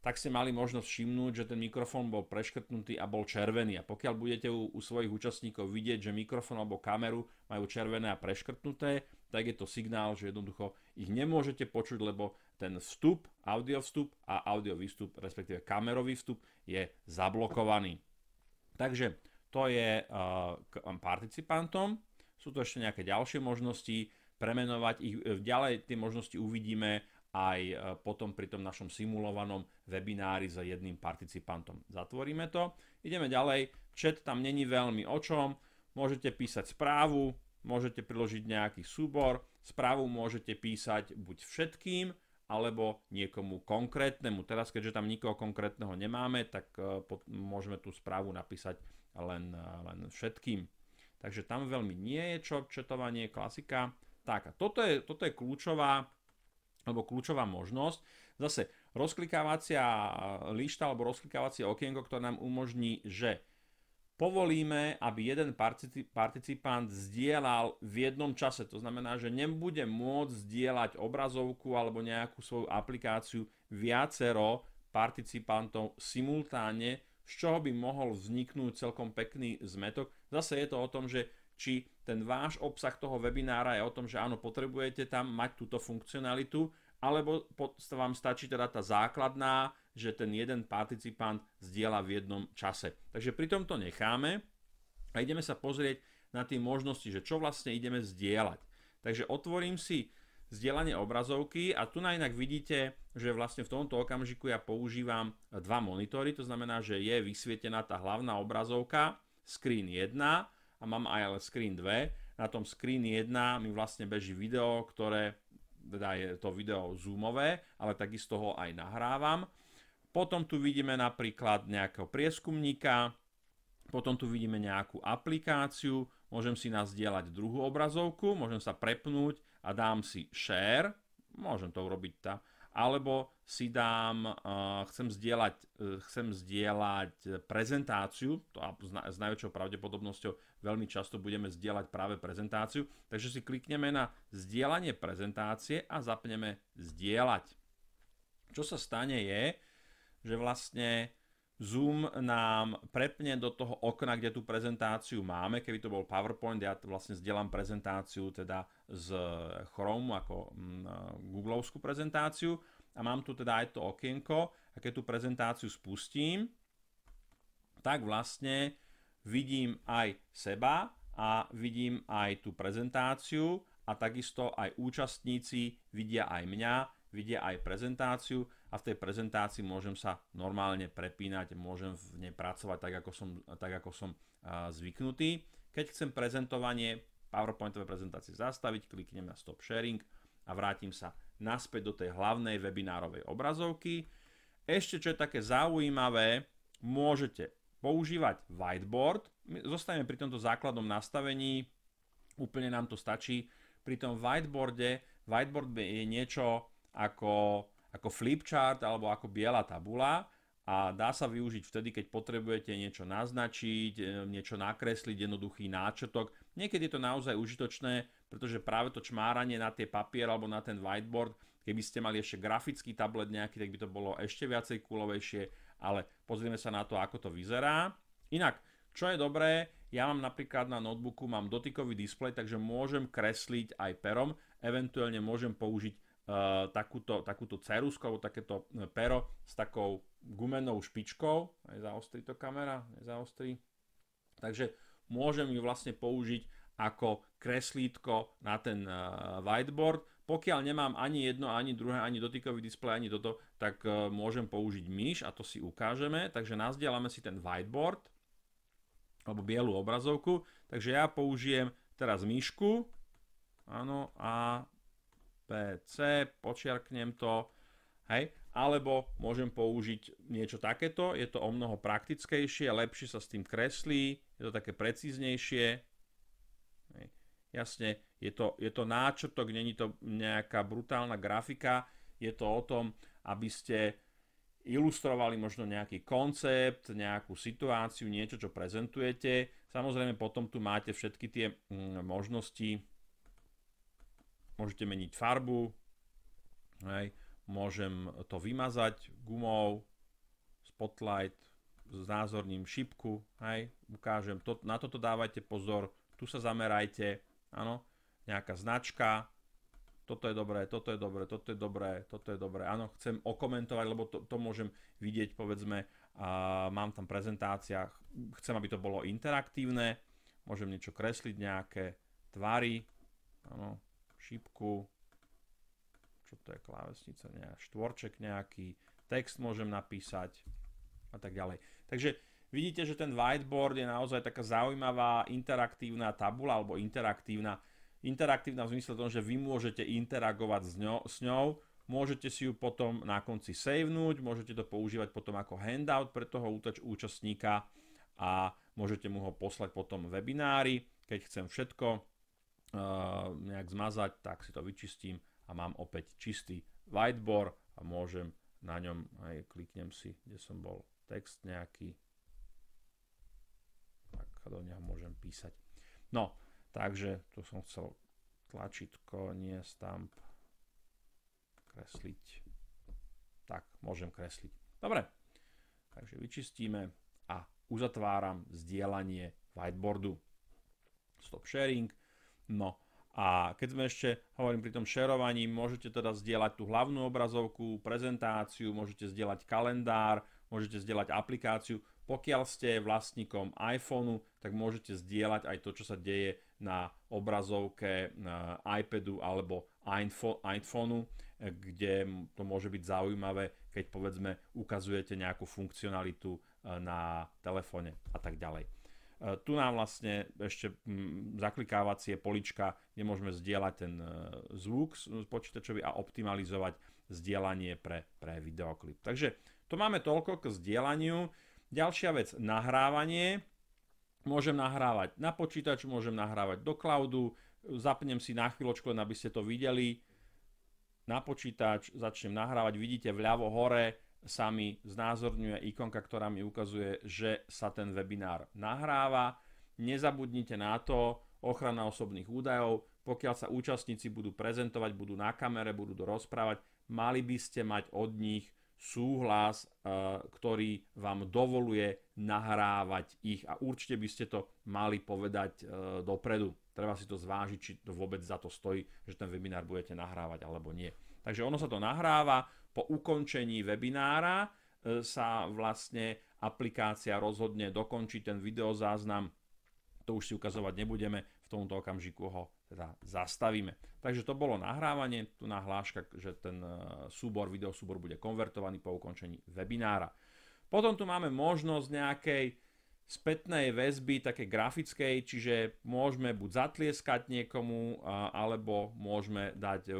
Speaker 1: tak ste mali možnosť všimnúť, že ten mikrofón bol preškrtnutý a bol červený. A pokiaľ budete u, u svojich účastníkov vidieť, že mikrofón alebo kameru majú červené a preškrtnuté, tak je to signál, že jednoducho ich nemôžete počuť, lebo ten vstup, audio vstup a audio výstup, respektíve kamerový vstup je zablokovaný. Takže to je uh, k participantom. Sú to ešte nejaké ďalšie možnosti premenovať ich. Eh, ďalej tie možnosti uvidíme aj e, potom pri tom našom simulovanom webinári za jedným participantom. Zatvoríme to, ideme ďalej, chat tam není veľmi o čom, môžete písať správu, môžete priložiť nejaký súbor, správu môžete písať buď všetkým, alebo niekomu konkrétnemu. Teraz, keďže tam nikoho konkrétneho nemáme, tak e, môžeme tú správu napísať len, e, len všetkým. Takže tam veľmi nie je čo četovanie, klasika. Tak a toto je, toto je kľúčová alebo kľúčová možnosť. Zase rozklikávacia lišta alebo rozklikávacie okienko, ktoré nám umožní, že povolíme, aby jeden participant zdieľal v jednom čase. To znamená, že nebude môcť zdieľať obrazovku alebo nejakú svoju aplikáciu viacero participantov simultáne, z čoho by mohol vzniknúť celkom pekný zmetok. Zase je to o tom, že či ten váš obsah toho webinára je o tom, že áno, potrebujete tam mať túto funkcionalitu, alebo vám stačí teda tá základná, že ten jeden participant zdieľa v jednom čase. Takže pri tomto necháme a ideme sa pozrieť na tie možnosti, že čo vlastne ideme zdieľať. Takže otvorím si zdieľanie obrazovky a tu na inak vidíte, že vlastne v tomto okamžiku ja používam dva monitory, to znamená, že je vysvietená tá hlavná obrazovka, screen 1 a mám aj ale screen 2. Na tom screen 1 mi vlastne beží video, ktoré, teda je to video zoomové, ale takisto ho aj nahrávam. Potom tu vidíme napríklad nejakého prieskumníka, potom tu vidíme nejakú aplikáciu, môžem si nazdieľať druhú obrazovku, môžem sa prepnúť a dám si share, môžem to urobiť tá, alebo si dám, uh, chcem, zdieľať, uh, chcem zdieľať prezentáciu, to s, na, s najväčšou pravdepodobnosťou veľmi často budeme zdieľať práve prezentáciu. Takže si klikneme na zdieľanie prezentácie a zapneme zdieľať. Čo sa stane je, že vlastne Zoom nám prepne do toho okna, kde tú prezentáciu máme. Keby to bol PowerPoint, ja vlastne zdieľam prezentáciu teda z Chrome ako mm, Googleovskú prezentáciu a mám tu teda aj to okienko a keď tú prezentáciu spustím, tak vlastne vidím aj seba a vidím aj tú prezentáciu a takisto aj účastníci vidia aj mňa, vidia aj prezentáciu a v tej prezentácii môžem sa normálne prepínať, môžem v nej pracovať tak, ako som, tak, ako som uh, zvyknutý. Keď chcem prezentovanie PowerPointové prezentácie zastaviť, kliknem na Stop Sharing a vrátim sa naspäť do tej hlavnej webinárovej obrazovky. Ešte čo je také zaujímavé, môžete používať whiteboard. My zostaneme pri tomto základnom nastavení, úplne nám to stačí. Pri tom whiteboarde, whiteboard je niečo ako, ako flipchart alebo ako biela tabula a dá sa využiť vtedy, keď potrebujete niečo naznačiť, e, niečo nakresliť, jednoduchý náčrtok. Niekedy je to naozaj užitočné, pretože práve to čmáranie na tie papier alebo na ten whiteboard, keby ste mali ešte grafický tablet nejaký, tak by to bolo ešte viacej kulovejšie ale pozrieme sa na to, ako to vyzerá. Inak, čo je dobré, ja mám napríklad na notebooku mám dotykový displej, takže môžem kresliť aj perom, eventuálne môžem použiť e, takúto, takúto cerusku alebo takéto e, pero s takou gumenou špičkou. Aj zaostri to kamera, nezaostri. Takže môžem ju vlastne použiť ako kreslítko na ten e, whiteboard pokiaľ nemám ani jedno, ani druhé, ani dotykový displej, ani toto, tak e, môžem použiť myš a to si ukážeme. Takže nazdielame si ten whiteboard alebo bielú obrazovku. Takže ja použijem teraz myšku. Áno, a PC, počiarknem to. Hej, alebo môžem použiť niečo takéto, je to o mnoho praktickejšie, lepšie sa s tým kreslí, je to také precíznejšie, Jasne, je to, je to náčrtok, není to nejaká brutálna grafika, je to o tom, aby ste ilustrovali možno nejaký koncept, nejakú situáciu, niečo, čo prezentujete. Samozrejme, potom tu máte všetky tie mm, možnosti. Môžete meniť farbu, hej. môžem to vymazať gumou, spotlight, znázorním šipku, hej. ukážem, to, na toto dávajte pozor, tu sa zamerajte, áno, nejaká značka, toto je dobré, toto je dobré, toto je dobré, toto je dobré. Áno, chcem okomentovať, lebo to, to môžem vidieť, povedzme, a mám tam prezentácia, chcem, aby to bolo interaktívne, môžem niečo kresliť, nejaké tvary, áno, šípku, čo to je klávesnica, nejaký štvorček nejaký, text môžem napísať a tak ďalej. Takže Vidíte, že ten whiteboard je naozaj taká zaujímavá interaktívna tabula, alebo interaktívna, interaktívna v zmysle tom, že vy môžete interagovať s ňou, s ňou môžete si ju potom na konci savenúť, môžete to používať potom ako handout pre toho účastníka a môžete mu ho poslať potom webinári, keď chcem všetko uh, nejak zmazať, tak si to vyčistím a mám opäť čistý whiteboard a môžem na ňom aj kliknem si, kde som bol, text nejaký, do neho môžem písať. No, takže tu som chcel tlačítko, nie stamp, kresliť. Tak, môžem kresliť. Dobre, takže vyčistíme a uzatváram zdieľanie whiteboardu. Stop sharing. No a keď sme ešte, hovorím pri tom šerovaní, môžete teda zdieľať tú hlavnú obrazovku, prezentáciu, môžete zdieľať kalendár, môžete zdieľať aplikáciu. Pokiaľ ste vlastníkom iPhoneu, tak môžete zdieľať aj to, čo sa deje na obrazovke na iPadu alebo iPhoneu, kde to môže byť zaujímavé, keď povedzme ukazujete nejakú funkcionalitu e, na telefóne a tak ďalej. E, tu nám vlastne ešte zaklikávacie polička, kde môžeme zdieľať ten e, zvuk počítačový a optimalizovať zdieľanie pre, pre videoklip. Takže to máme toľko k zdieľaniu. Ďalšia vec, nahrávanie. Môžem nahrávať na počítač, môžem nahrávať do cloudu, zapnem si na chvíľočku, aby ste to videli. Na počítač začnem nahrávať, vidíte vľavo hore sa mi znázorňuje ikonka, ktorá mi ukazuje, že sa ten webinár nahráva. Nezabudnite na to, ochrana osobných údajov, pokiaľ sa účastníci budú prezentovať, budú na kamere, budú rozprávať, mali by ste mať od nich súhlas, eh, ktorý vám dovoluje nahrávať ich a určite by ste to mali povedať eh, dopredu. Treba si to zvážiť, či to vôbec za to stojí, že ten webinár budete nahrávať alebo nie. Takže ono sa to nahráva, po ukončení webinára eh, sa vlastne aplikácia rozhodne dokončí ten videozáznam, to už si ukazovať nebudeme, v tomto okamžiku ho teda zastavíme. Takže to bolo nahrávanie, tu nahláška, že ten e, súbor, videosúbor bude konvertovaný po ukončení webinára. Potom tu máme možnosť nejakej spätnej väzby, také grafickej, čiže môžeme buď zatlieskať niekomu, alebo môžeme dať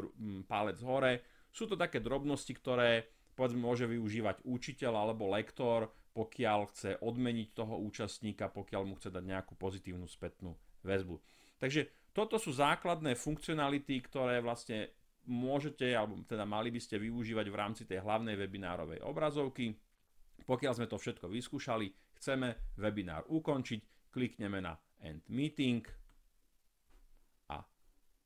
Speaker 1: palec hore. Sú to také drobnosti, ktoré povedzme môže využívať učiteľ alebo lektor, pokiaľ chce odmeniť toho účastníka, pokiaľ mu chce dať nejakú pozitívnu spätnú väzbu. Takže toto sú základné funkcionality, ktoré vlastne môžete, alebo teda mali by ste využívať v rámci tej hlavnej webinárovej obrazovky. Pokiaľ sme to všetko vyskúšali, chceme webinár ukončiť, klikneme na End Meeting a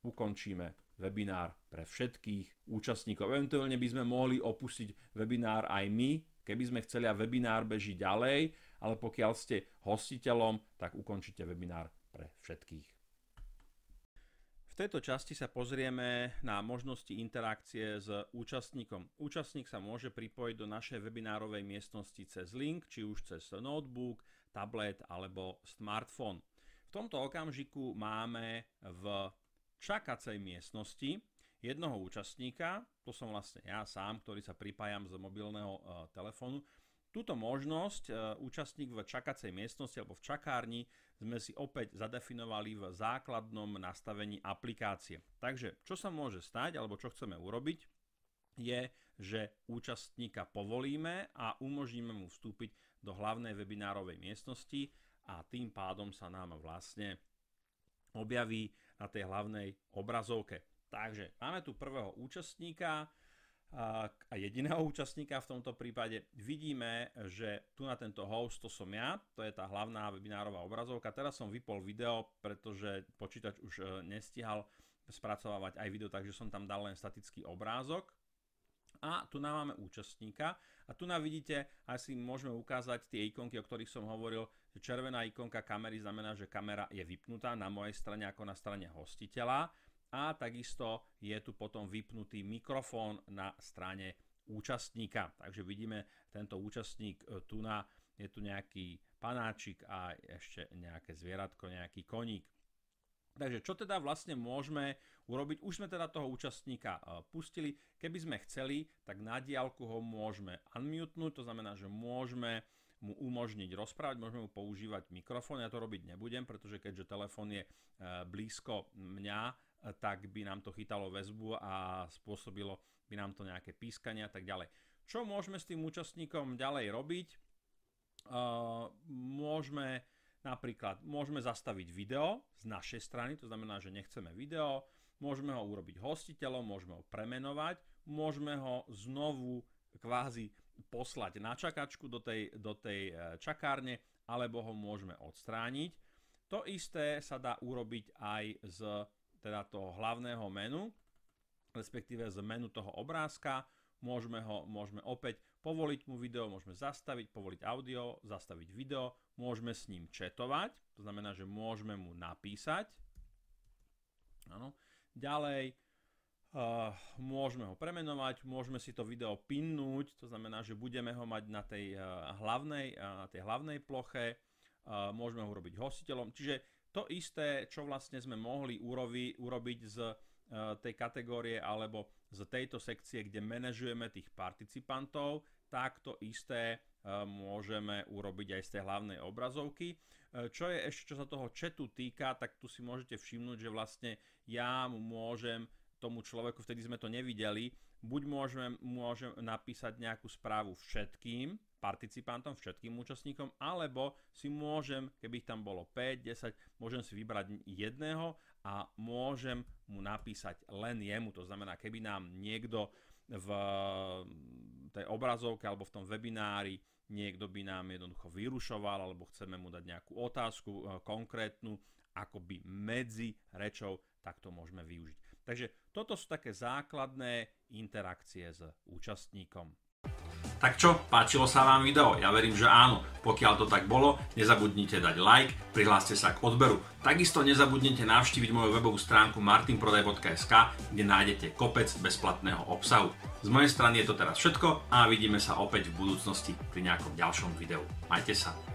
Speaker 1: ukončíme webinár pre všetkých účastníkov. Eventuálne by sme mohli opustiť webinár aj my, keby sme chceli a webinár beží ďalej, ale pokiaľ ste hostiteľom, tak ukončite webinár pre všetkých. V tejto časti sa pozrieme na možnosti interakcie s účastníkom. Účastník sa môže pripojiť do našej webinárovej miestnosti cez link, či už cez notebook, tablet alebo smartfón. V tomto okamžiku máme v čakacej miestnosti jednoho účastníka, to som vlastne ja sám, ktorý sa pripájam z mobilného e, telefónu, Túto možnosť e, účastník v čakacej miestnosti alebo v čakárni sme si opäť zadefinovali v základnom nastavení aplikácie. Takže čo sa môže stať alebo čo chceme urobiť je, že účastníka povolíme a umožníme mu vstúpiť do hlavnej webinárovej miestnosti a tým pádom sa nám vlastne objaví na tej hlavnej obrazovke. Takže máme tu prvého účastníka, a jediného účastníka v tomto prípade. Vidíme, že tu na tento host to som ja, to je tá hlavná webinárová obrazovka. Teraz som vypol video, pretože počítač už e, nestihal spracovávať aj video, takže som tam dal len statický obrázok. A tu nám máme účastníka a tu nám vidíte, asi môžeme ukázať tie ikonky, o ktorých som hovoril, že červená ikonka kamery znamená, že kamera je vypnutá na mojej strane ako na strane hostiteľa a takisto je tu potom vypnutý mikrofón na strane účastníka. Takže vidíme tento účastník e, tu na, je tu nejaký panáčik a ešte nejaké zvieratko, nejaký koník. Takže čo teda vlastne môžeme urobiť? Už sme teda toho účastníka e, pustili. Keby sme chceli, tak na diálku ho môžeme unmutenúť, to znamená, že môžeme mu umožniť rozprávať, môžeme mu používať mikrofón. Ja to robiť nebudem, pretože keďže telefón je e, blízko mňa tak by nám to chytalo väzbu a spôsobilo by nám to nejaké pískania a tak ďalej. Čo môžeme s tým účastníkom ďalej robiť? Môžeme napríklad môžeme zastaviť video z našej strany, to znamená, že nechceme video, môžeme ho urobiť hostiteľom, môžeme ho premenovať, môžeme ho znovu kvázi poslať na čakačku do tej, do tej e, čakárne, alebo ho môžeme odstrániť. To isté sa dá urobiť aj s teda toho hlavného menu, respektíve z menu toho obrázka, môžeme ho môžeme opäť povoliť mu video, môžeme zastaviť, povoliť audio, zastaviť video, môžeme s ním četovať, to znamená, že môžeme mu napísať. Áno. Ďalej uh, môžeme ho premenovať, môžeme si to video pinnúť, to znamená, že budeme ho mať na tej, uh, hlavnej, uh, na tej hlavnej ploche, môžeme ho robiť hostiteľom, čiže to isté, čo vlastne sme mohli urobi, urobiť z e, tej kategórie alebo z tejto sekcie, kde manažujeme tých participantov, tak to isté e, môžeme urobiť aj z tej hlavnej obrazovky. E, čo je ešte, čo sa toho chatu týka, tak tu si môžete všimnúť, že vlastne ja môžem tomu človeku, vtedy sme to nevideli, buď môžem, môžem napísať nejakú správu všetkým, participantom, všetkým účastníkom, alebo si môžem, keby ich tam bolo 5, 10, môžem si vybrať jedného a môžem mu napísať len jemu. To znamená, keby nám niekto v mm, tej obrazovke alebo v tom webinári niekto by nám jednoducho vyrušoval alebo chceme mu dať nejakú otázku e, konkrétnu, akoby medzi rečou, tak to môžeme využiť. Takže toto sú také základné interakcie s účastníkom. Tak čo, páčilo sa vám video? Ja verím, že áno. Pokiaľ to tak bolo, nezabudnite dať like, prihláste sa k odberu. Takisto nezabudnite navštíviť moju webovú stránku martinprodaj.sk, kde nájdete kopec bezplatného obsahu. Z mojej strany je to teraz všetko a vidíme sa opäť v budúcnosti pri nejakom ďalšom videu. Majte sa!